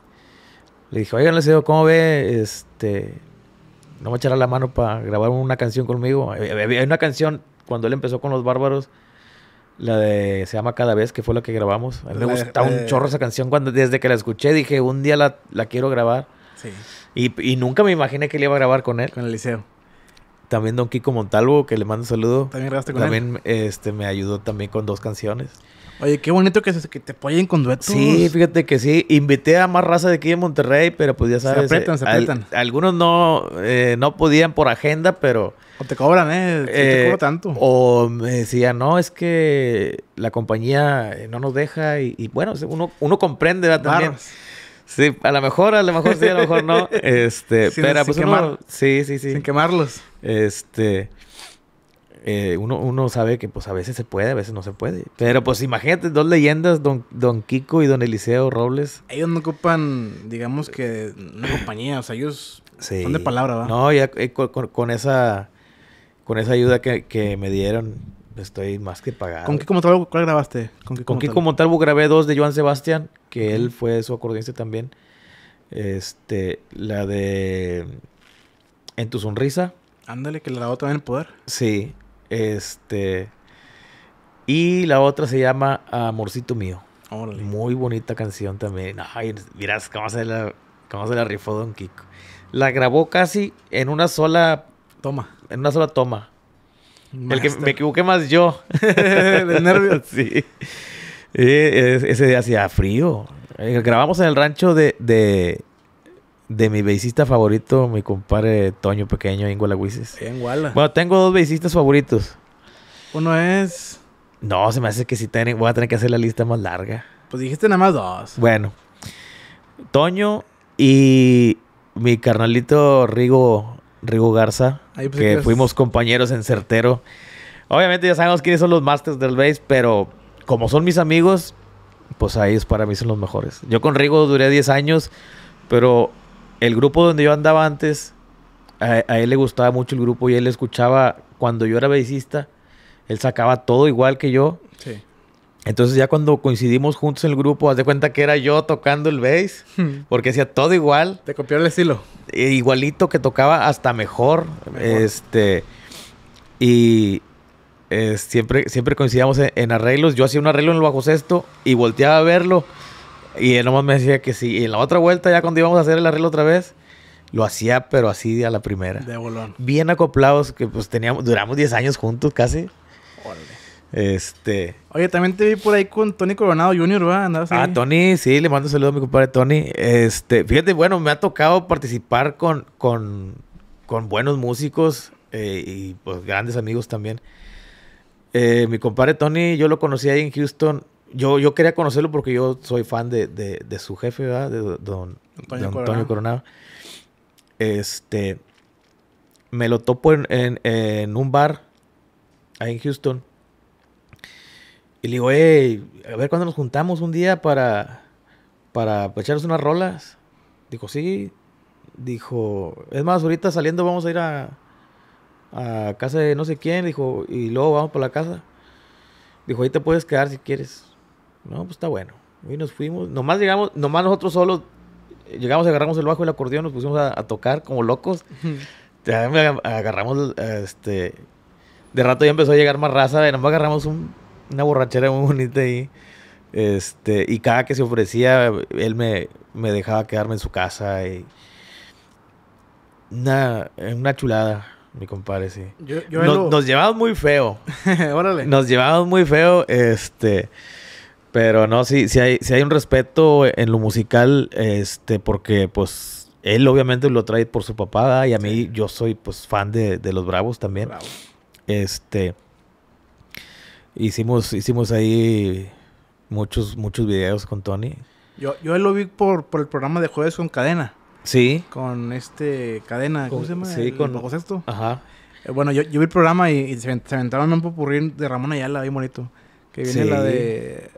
Le dijo oigan, el ¿cómo ve? Este. No me echará la mano para grabar una canción conmigo. Hay una canción cuando él empezó con los bárbaros la de se llama Cada vez, que fue la que grabamos. me gusta un eh, chorro esa canción. Cuando, desde que la escuché dije, un día la, quiero grabar. Y, nunca me imaginé que le iba a grabar con él. Con el liceo. También Don Kiko Montalvo, que le mando un saludo. También grabaste este, me ayudó también con dos canciones. Oye, qué bonito que, te apoyen con duetos. Sí, fíjate que sí. Invité a más raza de aquí de Monterrey, pero pues ya sabes. Eh, se apretan, se apretan. algunos no, eh, no podían por agenda, pero o te cobran, ¿eh? Si te eh, tanto. O me decía, no, es que la compañía eh, no nos deja y, bueno, uno, uno comprende ¿verdad? también. Sí, a lo mejor, a lo mejor sí, a lo mejor no. [laughs] Este, sin, pero pues sí, sí, sí. Sin quemarlos. Este, eh, uno, sabe que pues a veces se puede, a veces no se puede. Pero pues imagínate, dos leyendas, don, Kiko y don Eliseo Robles. Ellos no ocupan, digamos que, una compañía, o sea, ellos son de palabra, ¿verdad? No, ya con, esa con esa ayuda que, me dieron, estoy más que pagado. ¿Con qué como tal cuál grabaste? ¿Con qué como, grabé dos de Joan Sebastián, que él fue su acordeonista también. Este, la de En tu sonrisa. Ándale, que la grabó también el poder. Sí, este. Y la otra se llama Amorcito Mío. Muy bonita canción también. Ay, cómo la, cómo se la rifó Don Kiko. La grabó casi en una sola toma en una sola toma. El que me equivoqué más yo. [laughs] de nervios. [laughs] Sí. Eh, ese día hacía frío. Eh, grabamos en el rancho de, de, mi beisista favorito, mi compadre Toño Pequeño en Gualahuises. En Bueno, tengo dos beisistas favoritos. Uno es. No, se me hace que si voy a tener que hacer la lista más larga. Pues dijiste nada más dos. Bueno, Toño y mi carnalito Rigo, Rigo Garza pues, que fuimos compañeros en Certero. Obviamente ya sabemos quiénes son los masters del base, pero como son mis amigos, pues ahí es para mí son los mejores. Yo con Rigo duré 10 años, pero el grupo donde yo andaba antes, a, él le gustaba mucho el grupo y él escuchaba cuando yo era bassista, él sacaba todo igual que yo. Sí. Entonces ya cuando coincidimos juntos en el grupo, haz de cuenta que era yo tocando el bass, hmm. porque hacía todo igual. Te copió el estilo. E igualito que tocaba, hasta mejor. Este. Y eh, siempre, siempre coincidíamos en, arreglos. Yo hacía un arreglo en el bajo sexto y volteaba a verlo. Y él nomás me decía que sí. Y en la otra vuelta, ya cuando íbamos a hacer el arreglo otra vez, lo hacía, pero así a la primera. De bolón. Bien acoplados, que pues teníamos, duramos 10 años juntos casi. Este. Oye, también te vi por ahí con Tony Coronado Jr., ¿verdad? Ah, Tony, sí, le mando un saludo a mi compadre Tony. Este, fíjate, bueno, me ha tocado participar con, con, con buenos músicos eh, y pues grandes amigos también. Eh, mi compadre Tony, yo lo conocí ahí en Houston. Yo, yo quería conocerlo porque yo soy fan de, su jefe, ¿verdad? De don, Antonio, Coronado. Este, me lo topo en un bar ahí en Houston y le digo, hey, a ver cuándo nos juntamos un día para, para echarnos unas rolas. Dijo, sí. Dijo, es más, ahorita saliendo vamos a ir a, a casa de no sé quién. Dijo, y luego vamos por la casa. Dijo, ahí te puedes quedar si quieres. No, pues está bueno. Y nos fuimos. Nomás llegamos, nomás nosotros solos llegamos, agarramos el bajo y el acordeón, nos pusimos a, tocar como locos. [laughs] agarramos, este... De rato ya empezó a llegar más raza, nomás agarramos un una borrachera muy bonita ahí. Este, y cada que se ofrecía, él me, me dejaba quedarme en su casa. Y una, una chulada, mi compadre, sí. nos, llevamos muy feo. [laughs] Órale. Nos llevamos muy feo, este... Pero no, sí, sí hay, hay un respeto en lo musical, este, porque pues él obviamente lo trae por su papá, y a mí yo soy pues fan de, de los Bravos también. Este, Hicimos, hicimos ahí muchos, muchos videos con Tony. Yo, yo lo vi por, por el programa de Jueves con Cadena. Sí. Con este Cadena, ¿cómo se llama? Sí, con... Bajo Sexto. Ajá. Eh, bueno, yo, yo, vi el programa y, se se, aventaron un popurrí de Ramón Ayala, ahí bonito. Que viene la de...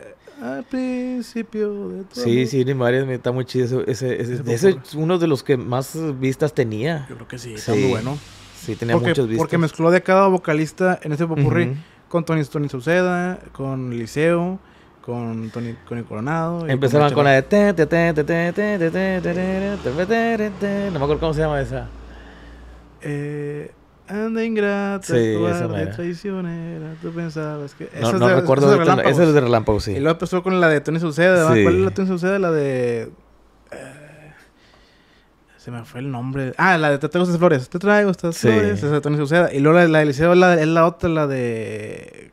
Al principio de todo. Sí, sí, ni me está muy chido. Ese, ese, ese, es uno de los que más vistas tenía. Yo creo que sí, sí. muy bueno. Sí, tenía porque, muchas vistas. Porque mezcló de cada vocalista en ese popurrí con Tony Tony Suceda, con Liceo, con Tony con el Coronado. Empezaron con, la de no me acuerdo cómo se llama esa. Eh Anda ingrata, sí, de traicionera, tú pensabas que... No, recuerdo, esa es de Relámpagos, sí. Y luego empezó con la de Tony Suceda, ¿cuál es la de Tony Suceda? La de me fue el nombre. Ah, la de Te traigo estas flores. Te traigo estas flores. Esa de Y luego la, de Liceo es la, otra, la de.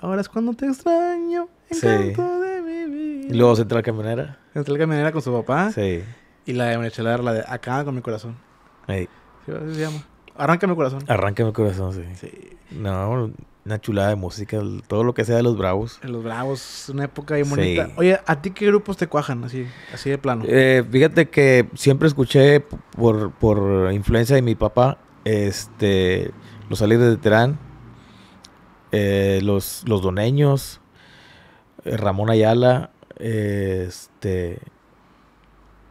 Ahora es cuando te extraño. Encanto sí. de mi vida. Y luego la Camionera. Central Camionera con su papá. Sí. Y la de Mechelar, la de Acá con mi corazón. Ahí. Sí, así se llama. Arranca mi corazón. Arranca mi corazón, sí. Sí. No, una chulada de música, todo lo que sea de los Bravos. De Los Bravos, una época bien bonita. Oye, ¿a ti qué grupos te cuajan así, así de plano? Eh, fíjate que siempre escuché por, por influencia de mi papá, este, los salir de Terán, eh, los, los Doneños, eh, Ramón Ayala, este,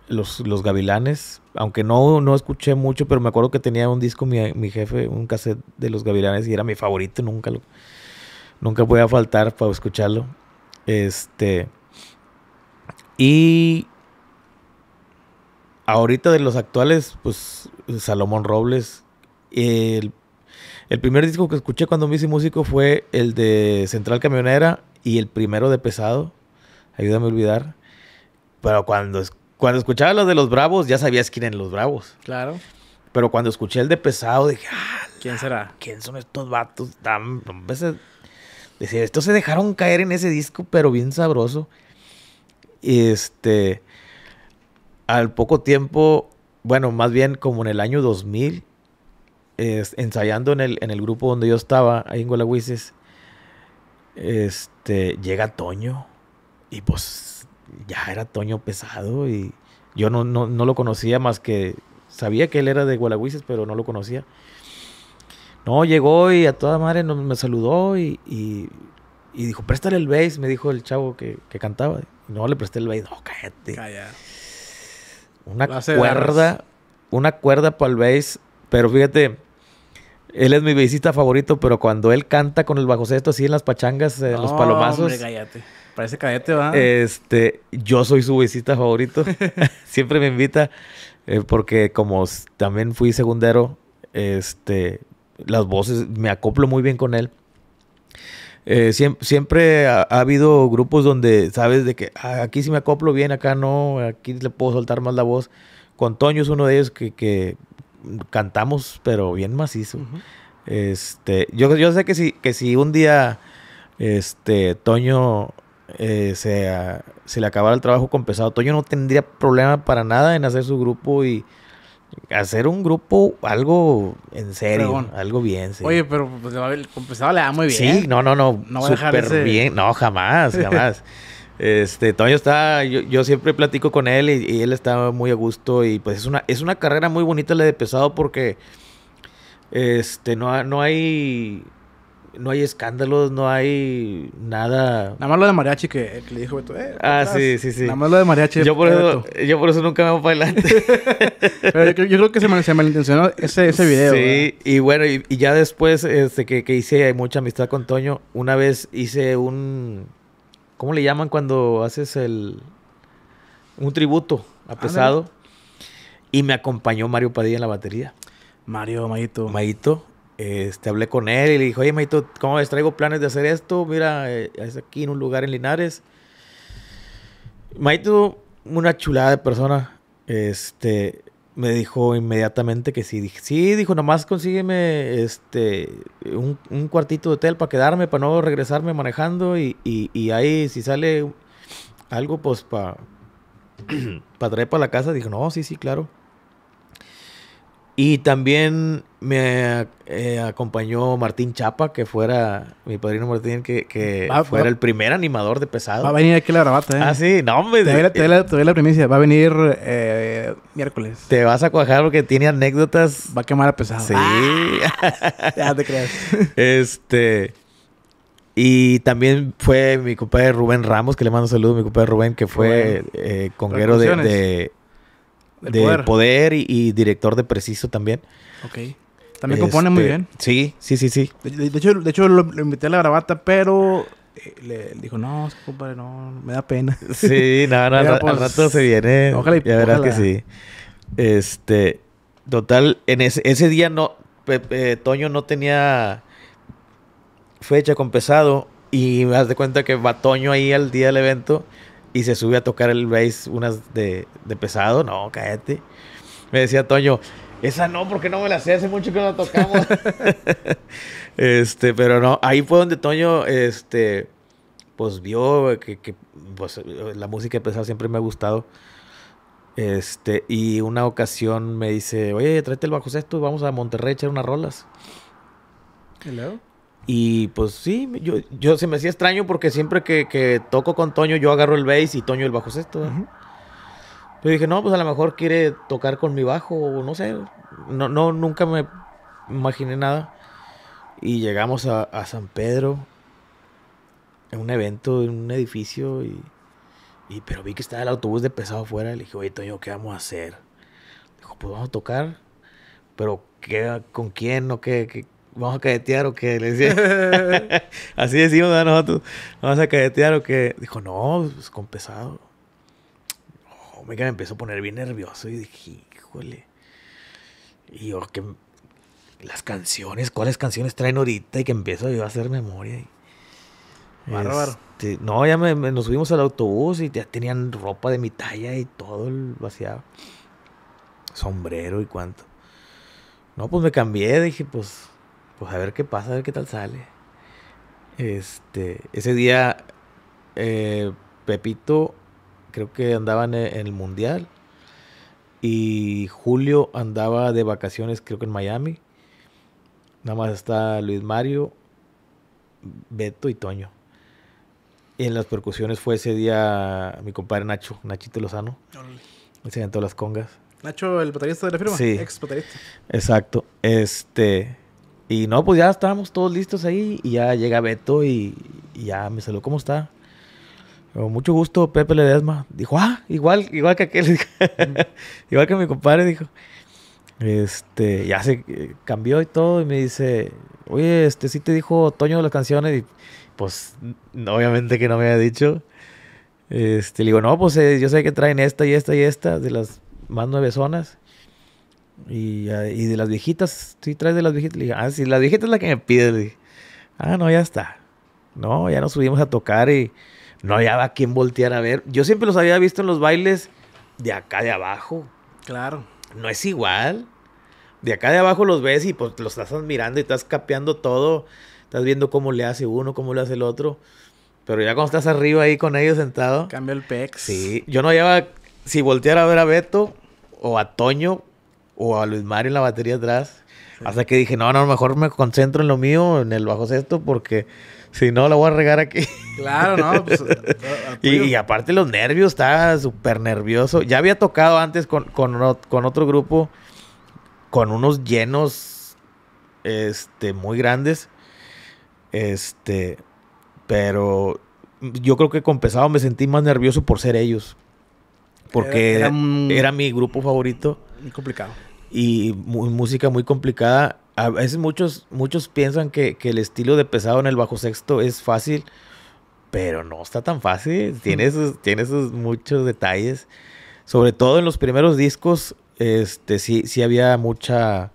los, gavilanes, aunque no, no escuché mucho, pero me acuerdo que tenía un disco mi, mi jefe, un cassette de los gavilanes y era mi favorito, nunca lo, nunca a faltar para escucharlo. Este y ahorita de los actuales, pues Salomón Robles, el, el primer disco que escuché cuando me hice músico fue el de Central Camionera y el primero de Pesado, ayúdame a olvidar. Pero cuando cuando escuchaba los de los Bravos, ya sabías quién eran los Bravos. Claro. Pero cuando escuché el de pesado, dije, ah, ¿quién será? ¿Quién son estos vatos? Tan... Decir, estos se dejaron caer en ese disco, pero bien sabroso. Y este, al poco tiempo, bueno, más bien como en el año 2000, ensayando en el, en el grupo donde yo estaba, ahí en Gualahuises, este, llega Toño y pues ya era Toño pesado y yo no, lo conocía más que sabía que él era de Gualagüises, pero no lo conocía. No, llegó y a toda madre me saludó y, y, dijo, préstale el bass, me dijo el chavo que, cantaba. no, le presté el bass. No, cállate. Una cuerda, una cuerda para el bass. Pero fíjate, él es mi bassista favorito, pero cuando él canta con el bajo así en las pachangas, en eh, los palomazos. Parece cadete, va. Este, yo soy su visita favorito. [laughs] [laughs] Siempre me invita eh, porque como también fui segundero, este, las voces me acoplo muy bien con él. Eh, siempre, ha, habido grupos donde sabes de que ah, aquí sí me acoplo bien, acá no, aquí le puedo soltar más la voz. Con Toño es uno de ellos que, que cantamos, pero bien macizo. Este, yo, yo sé que si, que si un día este, Toño eh, se, le acabara el trabajo con Pesado Toño, no tendría problema para nada en hacer su grupo y hacer un grupo algo en serio, algo bien. Sí. Oye, pero pues, con Pesado le da muy bien. Sí, no, no, no. No va a dejar ese... bien. No, jamás, [laughs] jamás. Este, Toño está, yo, yo, siempre platico con él y, él está muy a gusto y pues es una, es una carrera muy bonita la de pesado porque este, no, no hay no hay escándalos, no hay nada. Nada más lo de mariachi que le dijo Beto, eh, Ah, sí, sí, sí. Nada más lo de mariachi. Yo por, eh, eso, yo por eso nunca me voy para adelante. [laughs] Pero yo, creo que se, mal, malintencionó ese, ese video. Sí, y bueno, y, ya después este, que, que hice mucha amistad con Toño, una vez hice un. ¿Cómo le llaman cuando haces el. un tributo a pesado? y me acompañó Mario Padilla en la batería. Mario, Mayito. Mayito este, hablé con él y le dijo, oye, Maito, ¿cómo les traigo planes de hacer esto? Mira, eh, es aquí en un lugar en Linares. Maito, una chulada de persona, este, me dijo inmediatamente que sí. sí, dijo, nomás consígueme este, un, cuartito de hotel para quedarme, para no regresarme manejando y, ahí si sale algo, pues [clears throat] para traer para la casa. Dijo, no, sí, sí, claro. Y también me eh, acompañó Martín Chapa, que fuera mi padrino Martín, que, que fuera el primer animador de pesado. Va a venir aquí la grabata, ¿eh? Ah, sí, no, hombre. Te doy la, eh, primicia, va a venir eh, miércoles. Te vas a cuajar porque tiene anécdotas. Va a quemar a pesado. Sí. Ah. [laughs] ya creas. [laughs] Este. Y también fue mi compadre Rubén Ramos, que le mando saludos mi compadre Rubén, que fue conguero de, de poder, y, director de Preciso también. Ok. También compone este, muy bien. Sí, sí, sí, sí. De, hecho, de lo, invité a la gravata, pero eh, le, dijo, no, compadre, no, me da pena. [laughs] Sí, no, no, [laughs] al pues, rato se viene. Ojalá y Ya verás que sí. Este, total, en ese, día no, eh, Toño no tenía fecha con pesado y me das de cuenta que va Toño ahí al día del evento y se sube a tocar el bass unas de, pesado, no, cállate. Me decía Toño, esa no, porque no me la sé, hace mucho que no la tocamos. [laughs] este, pero no, ahí fue donde Toño, este, pues vio que, pues, la música pesado siempre me ha gustado. Este, y una ocasión me dice, oye, tráete el bajo sexto, vamos a Monterrey a echar unas rolas. Hello. Y pues sí, yo, se me hacía extraño porque siempre que, que toco con Toño, yo agarro el bass y Toño el bajo sexto. Y dije, no, pues a lo mejor quiere tocar con mi bajo, o no sé. No, no, nunca me imaginé nada. Y llegamos a, San Pedro, en un evento, en un edificio, y, pero vi que estaba el autobús de pesado afuera. Le dije, oye, Toño, ¿qué vamos a hacer? Dijo, pues vamos a tocar, pero ¿qué, ¿con quién o qué, qué vamos a cadetear o qué, le decía. [laughs] Así decimos a nosotros, vamos a cadetear o qué. Dijo, no, pues con pesado. Oh, me empezó a poner bien nervioso y dije, híjole. Y yo, que las canciones, cuáles canciones traen ahorita y que empiezo yo a hacer memoria. Bárbaro. Este, no, ya nos subimos al autobús y ya tenían ropa de mi talla y todo el vaciado. Sombrero y cuánto. No, pues me cambié, dije, pues pues a ver qué pasa, a ver qué tal sale. Este, ese día eh, Pepito creo que andaba en el Mundial y Julio andaba de vacaciones creo que en Miami. Nada más está Luis Mario, Beto y Toño. en las percusiones fue ese día mi compadre Nacho, Nachito Lozano. Se todas las congas. Nacho, el baterista de la firma. Sí. Ex baterista. Exacto. Este. Y no, pues ya estábamos todos listos ahí y ya llega Beto y, ya me saludó, ¿cómo está? Con mucho gusto, Pepe Ledesma. Dijo, ah, igual, igual que aquel, [laughs] igual que mi compadre, dijo. Este, ya se eh, cambió y todo y me dice, oye, este sí te dijo Toño de las canciones y pues obviamente que no me había dicho. Este, le digo, no, pues eh, yo sé que traen esta y esta y esta de las más nueve zonas. Ah, y, de las viejitas, sí traes de las viejitas. Le dije, ah, sí, las viejitas es la que me pide. ah, no, ya está. No, ya nos subimos a tocar y no había quien voltear a ver. Yo siempre los había visto en los bailes de acá de abajo. Claro. No es igual. De acá de abajo los ves y pues los estás admirando y estás capeando todo. Estás viendo cómo le hace uno, cómo le hace el otro. Pero ya cuando estás arriba ahí con ellos sentado. cambio el pex. Sí. Yo no llevaba. Si volteara a ver a Beto o a Toño, o a Luis Mario en la batería atrás. Hasta que dije, no, no, mejor me concentro en lo mío, en el bajo sexto, porque si no, la voy a regar aquí. Claro, ¿no? [laughs] Pues, y, aparte los nervios, estaba súper nervioso. Ya había tocado antes con, otro grupo, con unos llenos este, muy grandes. Este, pero yo creo que con pesado me sentí más nervioso por ser ellos. Porque era mi grupo favorito. Muy complicado y música muy complicada. A veces muchos, muchos piensan que, el estilo de pesado en el bajo sexto es fácil, pero no está tan fácil. Tiene esos muchos detalles. Sobre todo en los primeros discos, este, sí, sí había mucha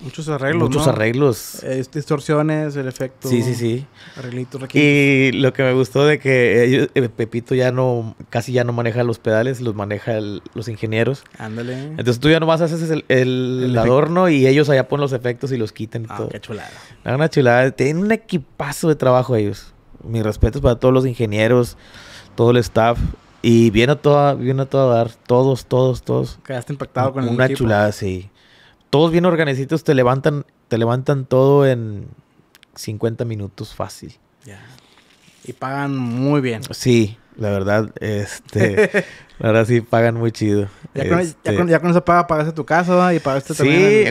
Muchos arreglos. Muchos arreglos. distorsiones, el efecto. Sí, sí, sí. Arreglitos, Y lo que me gustó de que eh, Pepito ya no, casi ya no maneja los pedales, los maneja los ingenieros. Ándale. Entonces tú ya nomás haces el, adorno y ellos allá ponen los efectos y los quiten y ah, Qué chulada. Ah, una chulada. Tienen un equipazo de trabajo ellos. Mis respetos para todos los ingenieros, todo el staff. Y viene a toda, a dar, todos, todos, todos. Quedaste impactado con el Una chulada, sí todos bien organizados te levantan, te levantan todo en 50 minutos fácil. Ya. Y pagan muy bien. Sí, la verdad, este, [laughs] la verdad sí pagan muy chido. Ya con, ya este tu casa y pagaste también. Sí, eh,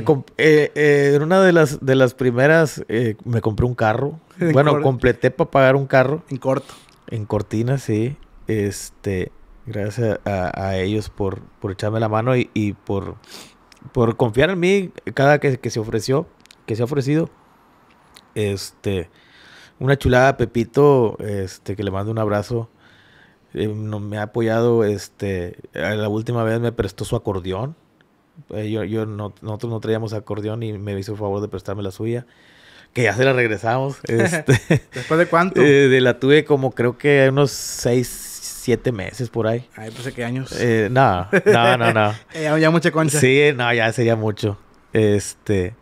eh, en... una de las, de las primeras eh, me compré un carro. [laughs] Bueno, completé para pagar un carro. En corto. En cortina, sí. Este, gracias a, ellos por, por echarme la mano y por por confiar en mí cada que, que se ofreció, que se ha ofrecido. Este, una chulada Pepito, este, que le mando un abrazo. Eh, me ha apoyado, este, la última vez me prestó su acordeón. Eh, yo, yo nosotros no traíamos acordeón y me hizo el favor de prestarme la suya. Que ya se la regresamos. [laughs] Este. ¿Después de cuánto? Eh, de la tuve como creo que unos seis, siete meses por ahí. Ay, pues, ¿qué años? Eh, no, no, no, no. [laughs] Eh, ya, mucha concha. Sí, no, ya sería mucho. Este,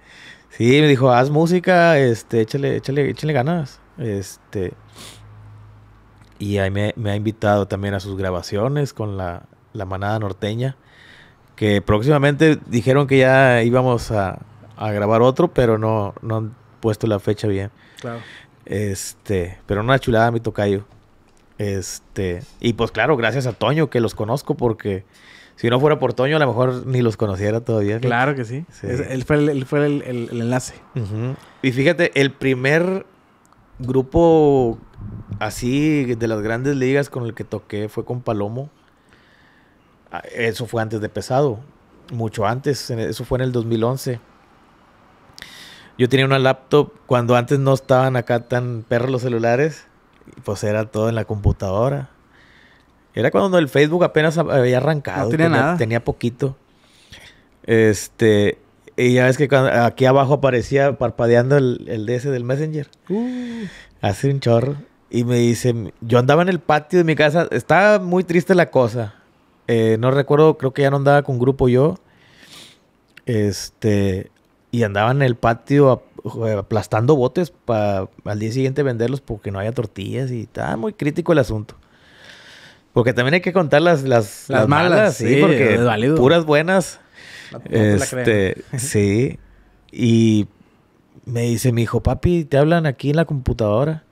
sí, me dijo, haz música, este, échale, échale, échale ganas. Este, y ahí me, ha invitado también a sus grabaciones con la, la manada norteña, que próximamente dijeron que ya íbamos a, a grabar otro, pero no, no han puesto la fecha bien. Claro. Este, pero una chulada mi tocayo. Este, y pues claro, gracias a Toño que los conozco porque si no fuera por Toño a lo mejor ni los conociera todavía. Claro que sí. él fue el, fue el, el, enlace. Y fíjate, el primer grupo así de las grandes ligas con el que toqué fue con Palomo. Ah, eso fue antes de Pesado, mucho antes, e, eso fue en el 2011. Yo tenía una laptop cuando antes no estaban acá tan perros los celulares pues era todo en la computadora. Era cuando el Facebook apenas había arrancado. tenía, nada. Tenía poquito. Este. Y ya ves que aquí abajo aparecía parpadeando el, el DS del Messenger. Uh. Hace un chorro. Y me dice, yo andaba en el patio de mi casa, estaba muy triste la cosa. Eh, no recuerdo, creo que ya no andaba con grupo yo. Este, y andaba en el patio eh, aplastando botes para al día siguiente venderlos porque no haya tortillas y está muy crítico el asunto. Porque también hay que contar las, malas, sí, porque puras buenas. este, sí. Y me dice mi hijo, papi, te hablan aquí en la computadora.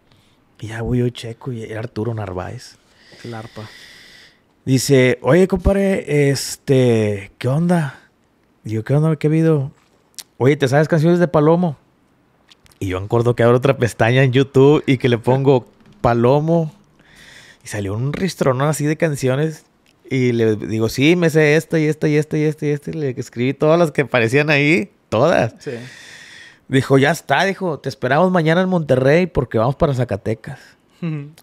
Y ya voy yo checo y Arturo Narváez. El arpa. Dice, oye, compadre, este, ¿qué onda? yo, ¿qué onda? ¿Qué ha habido? Oye, ¿te sabes canciones de Palomo? Y yo me que abro otra pestaña en YouTube y que le pongo Palomo. Y salió un ristronón así de canciones. Y le digo, sí, me sé esta y esta y esta y esta y esta. Y le escribí todas las que aparecían ahí. Todas. Dijo, ya está, dijo, te esperamos mañana en Monterrey porque vamos para Zacatecas.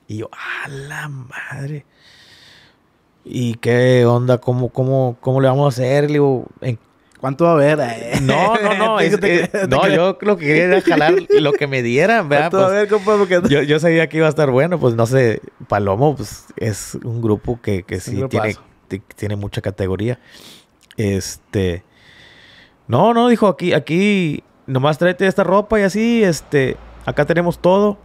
Y yo, a la madre. ¿Y qué onda? ¿Cómo, cómo, cómo le vamos a hacer? Le digo, ¿en ¿Cuánto va a haber? [laughs] No, no, no. [laughs] no, yo lo que quería era jalar lo que me dieran, ¿verdad? a pues. yo, sabía que iba a estar bueno, pues no sé. Palomo pues, es un grupo que, sí tiene, tiene mucha categoría. Este. No, no, dijo aquí, aquí, nomás tráete esta ropa y así, este. Acá tenemos todo.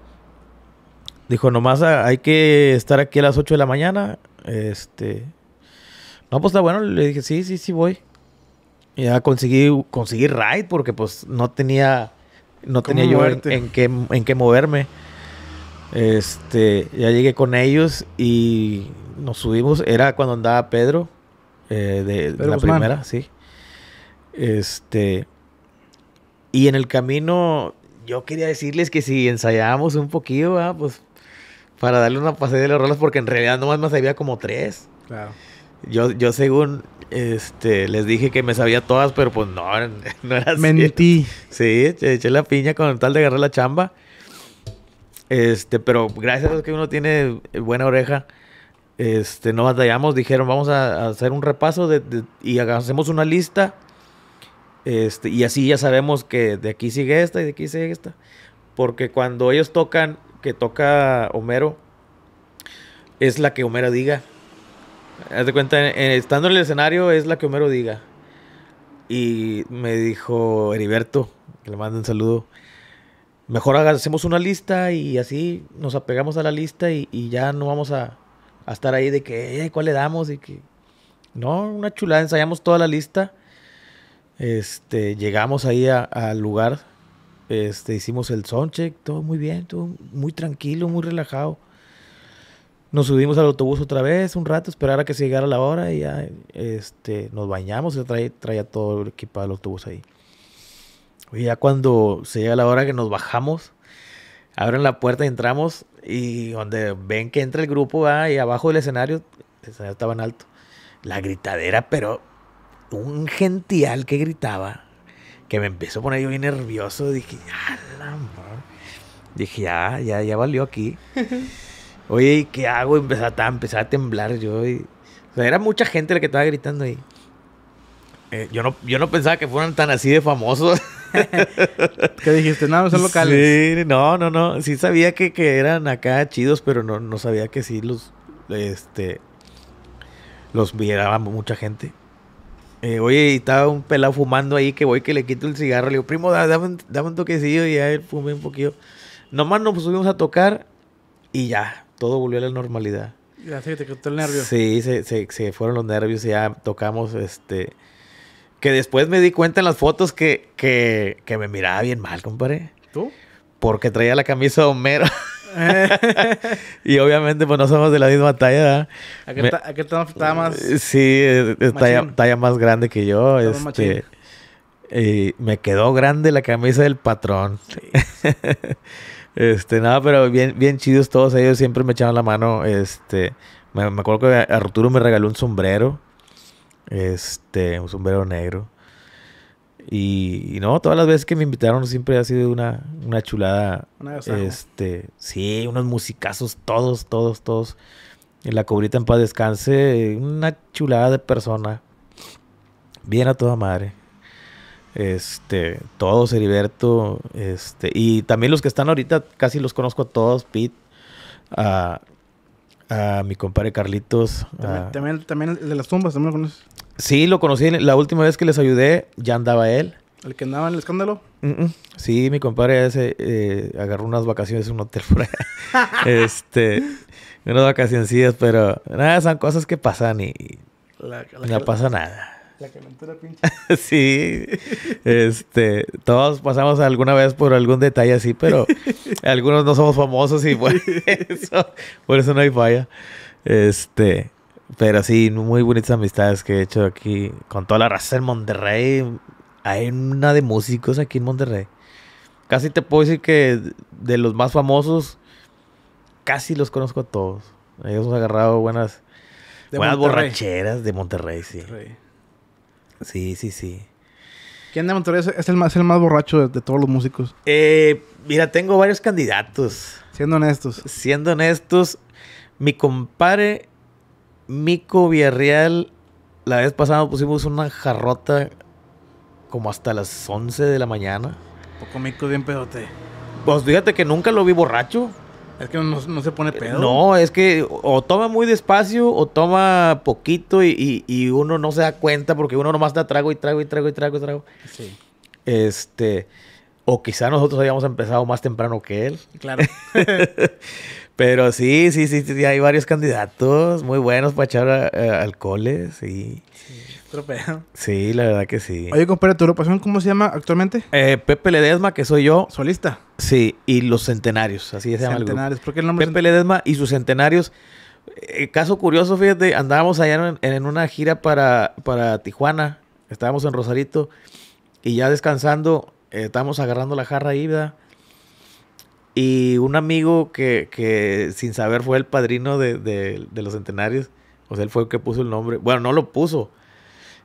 Dijo, nomás hay que estar aquí a las 8 de la mañana. Este. No, pues está bueno. Le dije, sí, sí, sí, voy. Ya conseguí, conseguí ride porque pues no tenía, no tenía yo en, qué, en qué moverme. Este, ya llegué con ellos y nos subimos. Era cuando andaba Pedro, eh, de, la primera, sí. Este, y en el camino yo quería decirles que si ensayábamos un poquito, ah, pues para darle una pasada de los rolas, porque en realidad nomás más había como tres. Claro. Yo, yo según este, les dije que me sabía todas, pero pues no, [laughs] no era así. Mentí. [laughs] Sí, eché la piña con tal de agarrar la chamba. Este, pero gracias a que uno tiene buena oreja, este, no batallamos. Dijeron, vamos a, hacer un repaso y hacemos una lista. Este, y así ya sabemos que de aquí sigue esta y de aquí sigue esta. Porque cuando ellos tocan, que toca Homero, es la que Homero diga. Haz de cuenta, estando en el escenario es la que Homero diga. Y me dijo Heriberto, que le mando un saludo. Mejor hacemos una lista y así nos apegamos a la lista y, ya no vamos a, estar ahí de que, eh, ¿cuál le damos? Y que. No, una chulada, ensayamos toda la lista. Este, llegamos ahí al lugar. Este, hicimos el soundcheck, todo muy bien, todo muy tranquilo, muy relajado. Nos subimos al autobús otra vez un rato, esperar a que se llegara la hora y ya este, nos bañamos, se traía, traía todo el equipo del autobús ahí. Y ya cuando se llega la hora que nos bajamos, abren la puerta y entramos y donde ven que entra el grupo, ahí y abajo del escenario, el escenario estaba en alto, la gritadera, pero un gential que gritaba, que me empezó a poner yo bien nervioso, dije, Dije, ya, ya, ya valió aquí. [laughs] Oye, ¿qué hago? Empezaba, empezaba a temblar yo. o era mucha gente la que estaba gritando ahí. Eh, yo, no, yo no pensaba que fueran tan así de famosos. [laughs] ¿Qué dijiste? No, son locales. Sí, no, no, no. Sí sabía que, que eran acá chidos, pero no, no sabía que sí los... Este... Los miraba mucha gente. Eh, oye, estaba un pelado fumando ahí que voy que le quito el cigarro. Le digo, primo, dame, un, toquecillo y ya él fumé un poquito. Nomás nos subimos a tocar y ya todo volvió a la normalidad. Ya te el nervio. Sí, se, fueron los nervios ya tocamos este. Que después me di cuenta en las fotos que, que, me miraba bien mal, compadre. ¿Tú? Porque traía la camisa de Homero. [laughs] [laughs] y obviamente, pues no somos de la misma talla. ¿A qué más. Sí, talla, más grande que yo. Este, y me quedó grande la camisa del patrón. [laughs] Este, nada, pero bien, bien chidos todos ellos, siempre me echaban la mano. Este, me, acuerdo que Arturo me regaló un sombrero. Este, un sombrero negro. Y, no, todas las veces que me invitaron siempre ha sido una, chulada. este, sí, unos musicazos, todos, todos, todos. En la cubrita en paz descanse, una chulada de persona. Bien a toda madre. Este, todos, Heriberto, este, y también los que están ahorita, casi los conozco a todos, Pete, a, mi compadre Carlitos. También, también, el de las tumbas, también lo conoces. Sí, lo conocí la última vez que les ayudé, ya andaba él. ¿El que andaba en el escándalo? Sí, mi compadre ese eh, agarró unas vacaciones en un hotel [laughs] este, unas vacaciones pero nada, son cosas que pasan y, no pasa nada. La calentura pinche. [laughs] sí. Este, todos pasamos alguna vez por algún detalle así, pero [laughs] algunos no somos famosos y por [laughs] eso, por eso no hay falla. Este, pero sí, muy bonitas amistades que he hecho aquí con toda la raza en Monterrey. Hay una de músicos aquí en Monterrey. Casi te puedo decir que de los más famosos, casi los conozco a todos. Ellos hemos agarrado buenas, buenas borracheras de Monterrey, sí. Sí, sí, sí. ¿Quién de Monterrey es el más, el más borracho de, todos los músicos? Eh, mira, tengo varios candidatos. Siendo honestos. Siendo honestos, mi compadre Mico Villarreal, la vez pasada pusimos una jarrota como hasta las 11 de la mañana. Poco Mico bien pedote. Pues fíjate que nunca lo vi borracho. Es que no, no, se pone eh, pedo. No, es que o toma muy despacio o toma poquito y, uno no se da cuenta porque uno nomás da trago y trago y trago y trago y trago. Sí. Este, o quizá nosotros hayamos empezado más temprano que él. Claro. [laughs] Pero sí, sí, sí, hay varios candidatos muy buenos para echar eh, alcoholes y... Sí, la verdad que sí. Oye, compadre, ¿tu agrupación cómo se llama actualmente? Eh, Pepe Ledesma, que soy yo. Solista. Sí, y los centenarios, así se llama el el nombre? Pepe Ledesma y sus centenarios. Eh, caso curioso, fíjate, andábamos allá en, una gira para, para Tijuana, estábamos en Rosarito, y ya descansando, eh, estábamos agarrando la jarra ahí, Y un amigo que, sin saber fue el padrino de, de los centenarios, o sea, él fue el que puso el nombre. Bueno, no lo puso,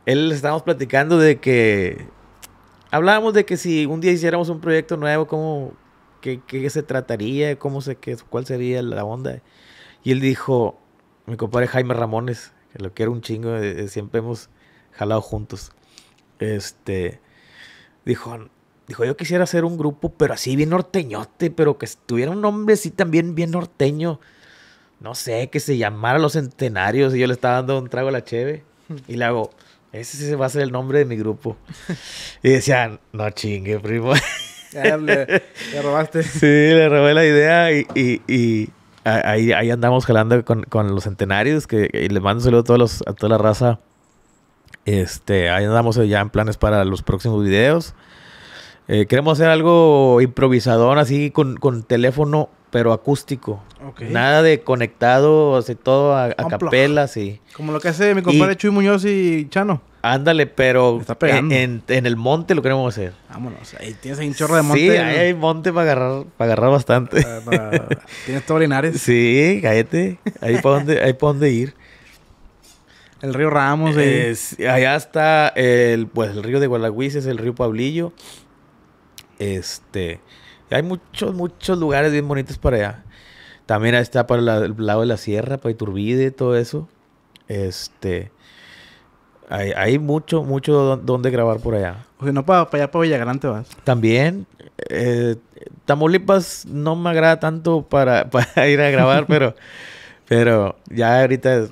él estábamos platicando de que hablábamos de que si un día hiciéramos un proyecto nuevo, cómo qué, se trataría, cómo se qué, cuál sería la onda. Y él dijo, mi compadre Jaime Ramones, que lo quiero un chingo, eh, eh, siempre hemos jalado juntos. Este dijo, dijo, yo quisiera hacer un grupo, pero así bien norteñote, pero que tuviera un nombre así también bien norteño. No sé, que se llamara Los Centenarios. Y yo le estaba dando un trago a la cheve. Hmm. Y le hago, ese va a ser el nombre de mi grupo. [laughs] Y decían, no chingue, primo. Ah, le, robaste. [laughs] Sí, le robé la idea y, ahí, ahí, andamos jalando con, los centenarios, que les mando un saludo a, toda la raza. Este, ahí andamos eh, ya en planes para los próximos videos. Eh, queremos hacer algo improvisador así con, con teléfono, pero acústico. Nada de conectado, Hace todo a, capelas y... Como lo que hace mi compadre Chuy Muñoz y Chano. Ándale, pero en, el monte lo queremos hacer. Vámonos, ahí tienes ahí un chorro de monte. Sí, ahí hay monte para agarrar, para agarrar bastante. [laughs] tienes todo Linares. Sí, cállate. Ahí para dónde, para dónde ir. El río Ramos. Eh. allá está el, pues, el río de es el río Pablillo. Este. Hay muchos, muchos lugares bien bonitos para allá. También está para el lado de la sierra, para Iturbide, todo eso. Este. Hay, hay mucho, mucho donde grabar por allá. O sea, no para, para allá, para Villagrán te vas. También. Eh, Tamaulipas no me agrada tanto para, [laughs] para ir a grabar, pero, pero ya ahorita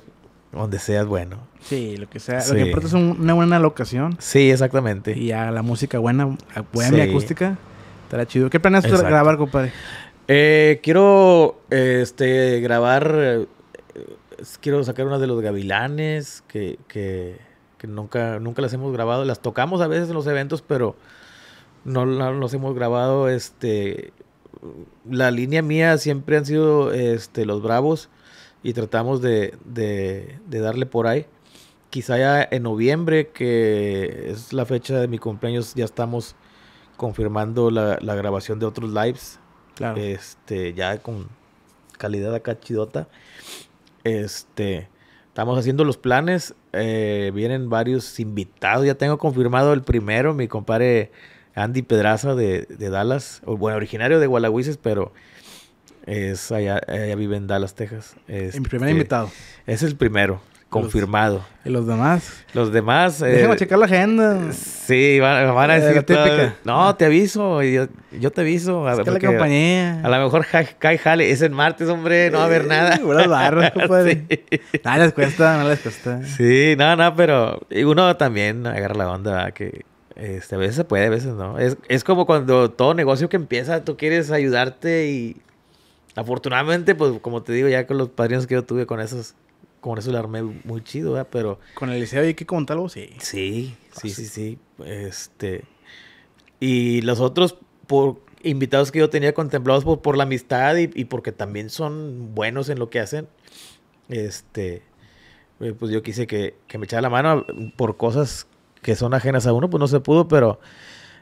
donde sea es bueno. Sí, lo que sea. Lo que importa es una buena locación. Sí, exactamente. Y a la música buena, buena y acústica. Estará chido. ¿Qué planeas tú grabar, compadre? Eh, quiero este, grabar, eh, quiero sacar una de los gavilanes que, nunca, nunca las hemos grabado. Las tocamos a veces en los eventos, pero no, las hemos grabado. Este, la línea mía siempre han sido este, los Bravos y tratamos de, darle por ahí. Quizá ya en noviembre, que es la fecha de mi cumpleaños, ya estamos confirmando la, la grabación de otros lives este, ya con calidad acá chidota. Este, estamos haciendo los planes. Eh, vienen varios invitados. Ya tengo confirmado el primero, mi compadre Andy Pedraza de, Dallas. Bueno, originario de Gualahuises, pero es allá, vive en Dallas, Texas. Este, primer invitado. Es el primero. Confirmado. ¿Y los demás? Los demás. Eh, Déjame checar la agenda. Sí, van, a eh, decir. No, te aviso. Yo, te aviso. a, la compañía. A lo mejor cae jale. Es el martes, hombre. No va a haber nada. [laughs] No les cuesta, no les cuesta. Sí, no, no, pero uno también agarra la onda que este, a veces se puede, a veces no. Es, es como cuando todo negocio que empieza, tú quieres ayudarte y afortunadamente, pues como te digo, ya con los padrinos que yo tuve con esos eso le armé muy chido, ¿verdad? Pero... Con el liceo hay que contarlo, sí. Ah, sí, sí, sí, sí. Este... Y los otros, por invitados que yo tenía contemplados por, por la amistad y, porque también son buenos en lo que hacen, este... Eh, pues yo quise que, que me echara la mano por cosas que son ajenas a uno, pues no se pudo, pero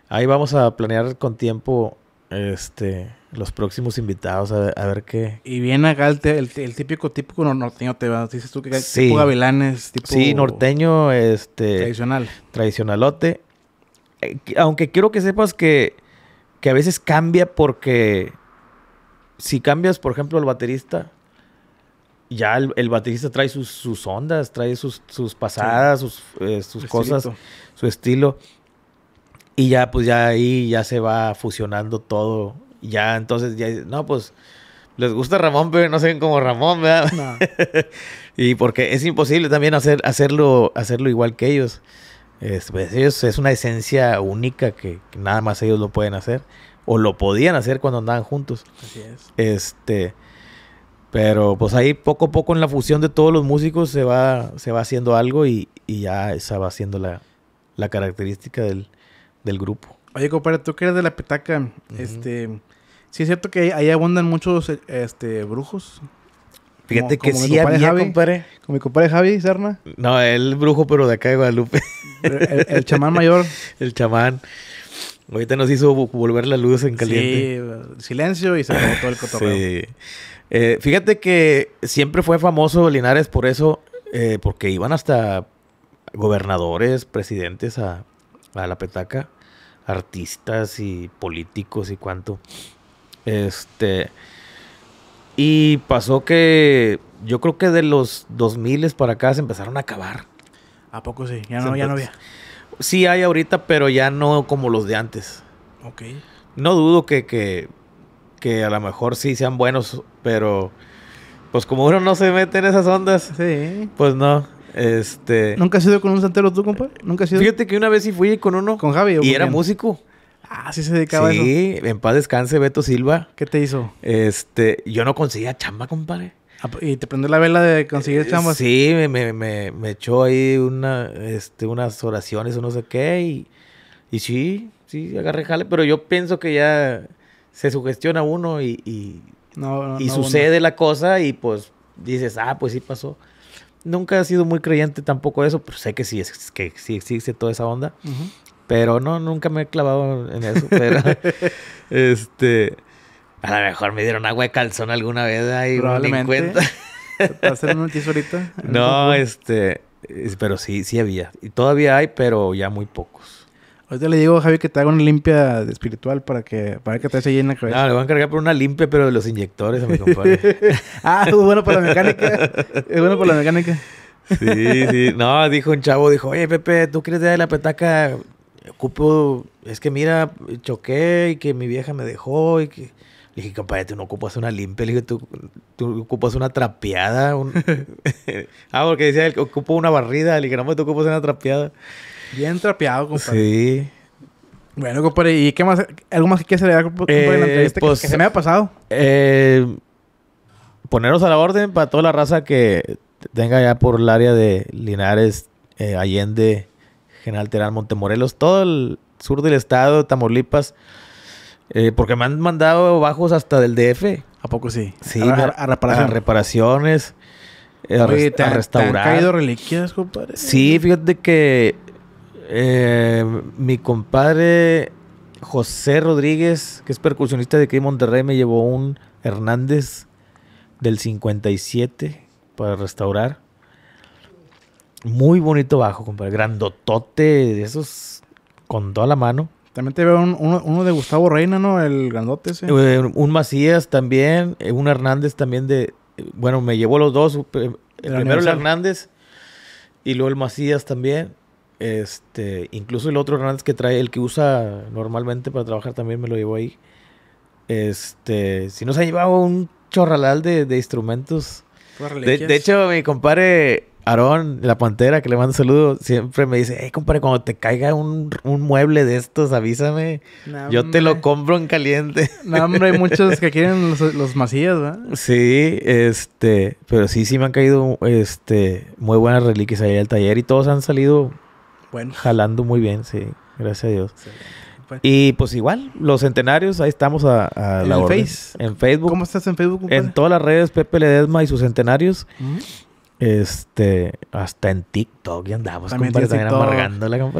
ahí vamos a planear con tiempo, este los próximos invitados, a ver, qué. Y bien acá el, el, típico, típico norteño, te va, dices tú que tipo gavilanes, tipo... Sí, norteño, este... Tradicional. Tradicionalote. Eh, aunque quiero que sepas que, que a veces cambia porque si cambias, por ejemplo, al baterista, ya el, baterista trae sus, ondas, trae sus, sus pasadas, sus, eh, sus cosas, su estilo. Y ya, pues ya ahí ya se va fusionando todo ya entonces, ya, no, pues les gusta Ramón, pero no sé como Ramón, ¿verdad? No. [laughs] y porque es imposible también hacer, hacerlo, hacerlo igual que ellos. Es, pues, ellos es una esencia única que, nada más ellos lo pueden hacer. O lo podían hacer cuando andaban juntos. Así es. Este. Pero pues ahí poco a poco en la fusión de todos los músicos se va, se va haciendo algo y, ya esa va siendo la, característica del, grupo. Oye, compadre, tú que eres de la petaca, este, Sí, es cierto que ahí abundan muchos eh, este, brujos. Fíjate que sí compadre. Con mi compadre Javi Serna. No, el brujo, pero de acá de Guadalupe. El, chamán mayor. [laughs] el chamán. Ahorita nos hizo volver la luz en caliente. Sí, silencio y se acabó todo el [laughs] cotorreo. Sí. Eh, fíjate que siempre fue famoso Linares por eso, eh, porque iban hasta gobernadores, presidentes a, a la petaca, artistas y políticos y cuánto. Este. Y pasó que yo creo que de los 2000 para acá se empezaron a acabar. ¿A poco sí? Ya no, había. Sí hay ahorita, pero ya no como los de antes. Ok. No dudo que, que, a lo mejor sí sean buenos, pero pues como uno no se mete en esas ondas, sí. pues no. Este... ¿Nunca has ido con un santero tú, compa? ¿Nunca has ido? Fíjate que una vez sí fui con uno. ¿Con Javi? y era músico. Ah, sí se dedicaba a eso. Sí, en paz descanse Beto Silva. ¿Qué te hizo? Este, yo no conseguía chamba, compadre. Ah, ¿Y te prendió la vela de conseguir eh, chamba? sí, me, me, me, echó ahí una, este, unas oraciones o no sé qué. Y, y sí, sí, agarré jale. Pero yo pienso que ya se sugestiona uno y, y, y sucede la cosa y pues dices, ah, pues sí pasó. Nunca he sido muy creyente tampoco de eso, pero sé que sí, es, que sí existe toda esa onda. Ajá. Pero no, nunca me he clavado en eso. Pero, [laughs] este, a lo mejor me dieron agua de calzón alguna vez ahí. Probablemente. cuenta. [laughs] hacer un ahorita? No, este, pero sí, sí había. Y todavía hay, pero ya muy pocos. Ahorita le digo a Javi que te haga una limpia espiritual para que, para que te se llena la cabeza. ah le voy a encargar por una limpia, pero de los inyectores a mi compadre. ah, es bueno para la mecánica. Es bueno para la mecánica. Sí, sí. No, dijo un chavo, dijo, oye, Pepe, ¿tú quieres de la petaca ocupo, es que mira, choqué y que mi vieja me dejó y que... Le dije, compadre, tú no ocupas una limpia, le dije, tú, tú ocupas una trapeada. [laughs] [laughs] ah, porque decía, él ocupo una barrida, le dije, no, tú ocupas una trapeada. Bien trapeado, compadre. Sí. Bueno, compadre, ¿y qué más? ¿Algo más que quieras agregar, compadre, en la eh, entrevista pues, que, se me ha pasado? Eh, poneros a la orden para toda la raza que tenga ya por el área de Linares, eh, Allende, General Terán, Montemorelos, todo el sur del estado, Tamaulipas. Eh, porque me han mandado bajos hasta del DF. ¿A poco sí? Sí, a, reparaciones. A, restaurar. han caído reliquias, compadre? Sí, fíjate que eh, mi compadre José Rodríguez, que es percusionista de aquí Monterrey, me llevó un Hernández del 57 para restaurar. Muy bonito bajo, compadre. Grandotote, esos con toda la mano. También te veo uno, de Gustavo Reina, ¿no? El grandote ese. Eh, un Macías también, eh, un Hernández también de... Eh, bueno, me llevó los dos. primero el Hernández y luego el Macías también. Este, incluso el otro Hernández que trae, el que usa normalmente para trabajar también me lo llevó ahí. Este, si nos ha llevado un chorralal de, de instrumentos. De, de, hecho, mi compadre Aarón, la pantera, que le mando saludos, siempre me dice, hey, compadre, cuando te caiga un, mueble de estos, avísame. yo te lo compro en caliente. No, hombre, hay muchos que quieren los, los ¿verdad? Sí, este, pero sí, sí me han caído, este, muy buenas reliquias ahí al taller y todos han salido bueno. jalando muy bien, sí, gracias a Dios. Pues. Y pues igual, los centenarios, ahí estamos a, a ¿En En Facebook. ¿Cómo estás en Facebook? En todas las redes, Pepe Ledesma y sus centenarios. Mm. Este, hasta en TikTok y andamos, amargándola,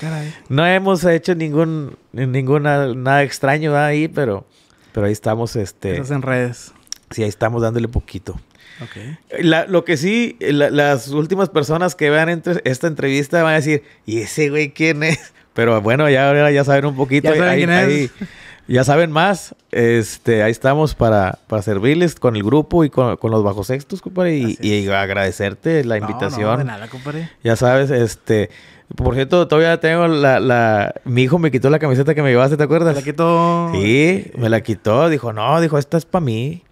Caray. No hemos hecho ningún, ninguna, nada extraño ahí, pero, pero ahí estamos, este. en redes. Sí, ahí estamos dándole poquito. lo que sí, las últimas personas que vean esta entrevista van a decir, ¿y ese güey quién es? [laughs] Pero bueno, ya ya saben un poquito. Ya saben es. Ya saben más, este, ahí estamos para, para servirles con el grupo y con, los bajos sextos, compadre, y, agradecerte la invitación. No, no, de nada, compadre. Ya sabes, este, por cierto, todavía tengo la, la, mi hijo me quitó la camiseta que me llevaste, ¿te acuerdas? Me la quitó. Sí, me la quitó, dijo, no, dijo, esta es para mí.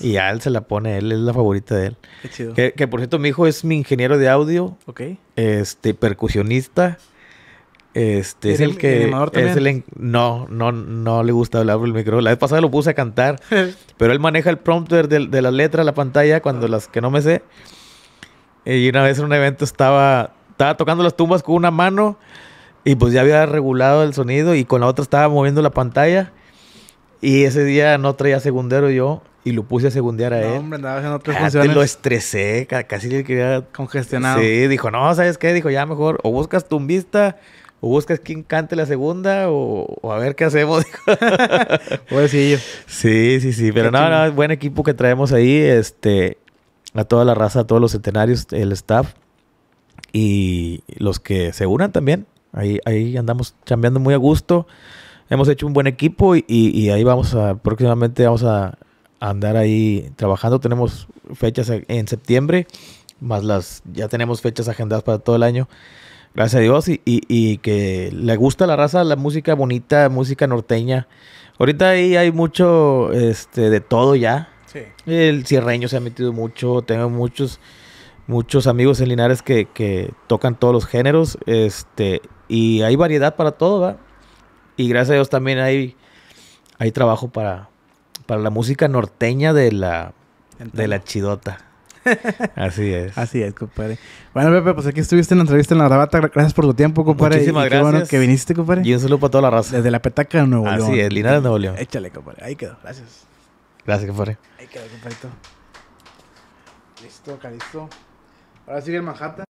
Y ya él se la pone, él es la favorita de él. Qué chido. Que, que por cierto, mi hijo es mi ingeniero de audio. Ok. Este, percusionista. Este es el que es el, no, no, no le gusta hablar por el micrófono. La vez pasada lo puse a cantar, [laughs] pero él maneja el prompter de, de las letras, la pantalla, cuando las que no me sé. Eh, y una vez en un evento estaba, estaba tocando las tumbas con una mano y pues ya había regulado el sonido y con la otra estaba moviendo la pantalla. Y ese día no traía segundero yo y lo puse a segundear a no, él. Hombre, Nada haciendo otras ah, funciones. Te lo estresé, casi le quería. Congestionado. Sí, dijo, no, ¿sabes qué? Dijo, ya mejor, o buscas tumbista o buscas quién cante la segunda o, a ver qué hacemos. pues [laughs] sí, sí, sí, pero nada, no, no, buen equipo que traemos ahí, este, a toda la raza, a todos los centenarios, el staff y los que se unan también. Ahí, ahí andamos chambeando muy a gusto. Hemos hecho un buen equipo y, y, ahí vamos a, próximamente vamos a andar ahí trabajando. Tenemos fechas en septiembre, más las, ya tenemos fechas agendadas para todo el año. Gracias a Dios. Y, y, que le gusta la raza, la música bonita, música norteña. Ahorita ahí hay mucho este, de todo ya. El cierreño se ha metido mucho. Tengo muchos, muchos amigos en Linares que, que tocan todos los géneros. Este, y hay variedad para todo, ¿va? Y gracias a Dios también hay, hay trabajo para, para la música norteña de la, de la chidota. [laughs] Así es. Así es, compadre. Bueno, Pepe, pues aquí estuviste en la entrevista en la grabata. Gracias por tu tiempo, compadre. Muchísimas y gracias. Qué bueno que viniste, compadre. Y un saludo para toda la raza. Desde la petaca de Nuevo León. Así es, Linares, Nuevo León. Échale, compadre. Ahí quedó. Gracias. Gracias, compadre. Ahí quedó, compadre. Listo, acá listo. Ahora sigue el Manhattan.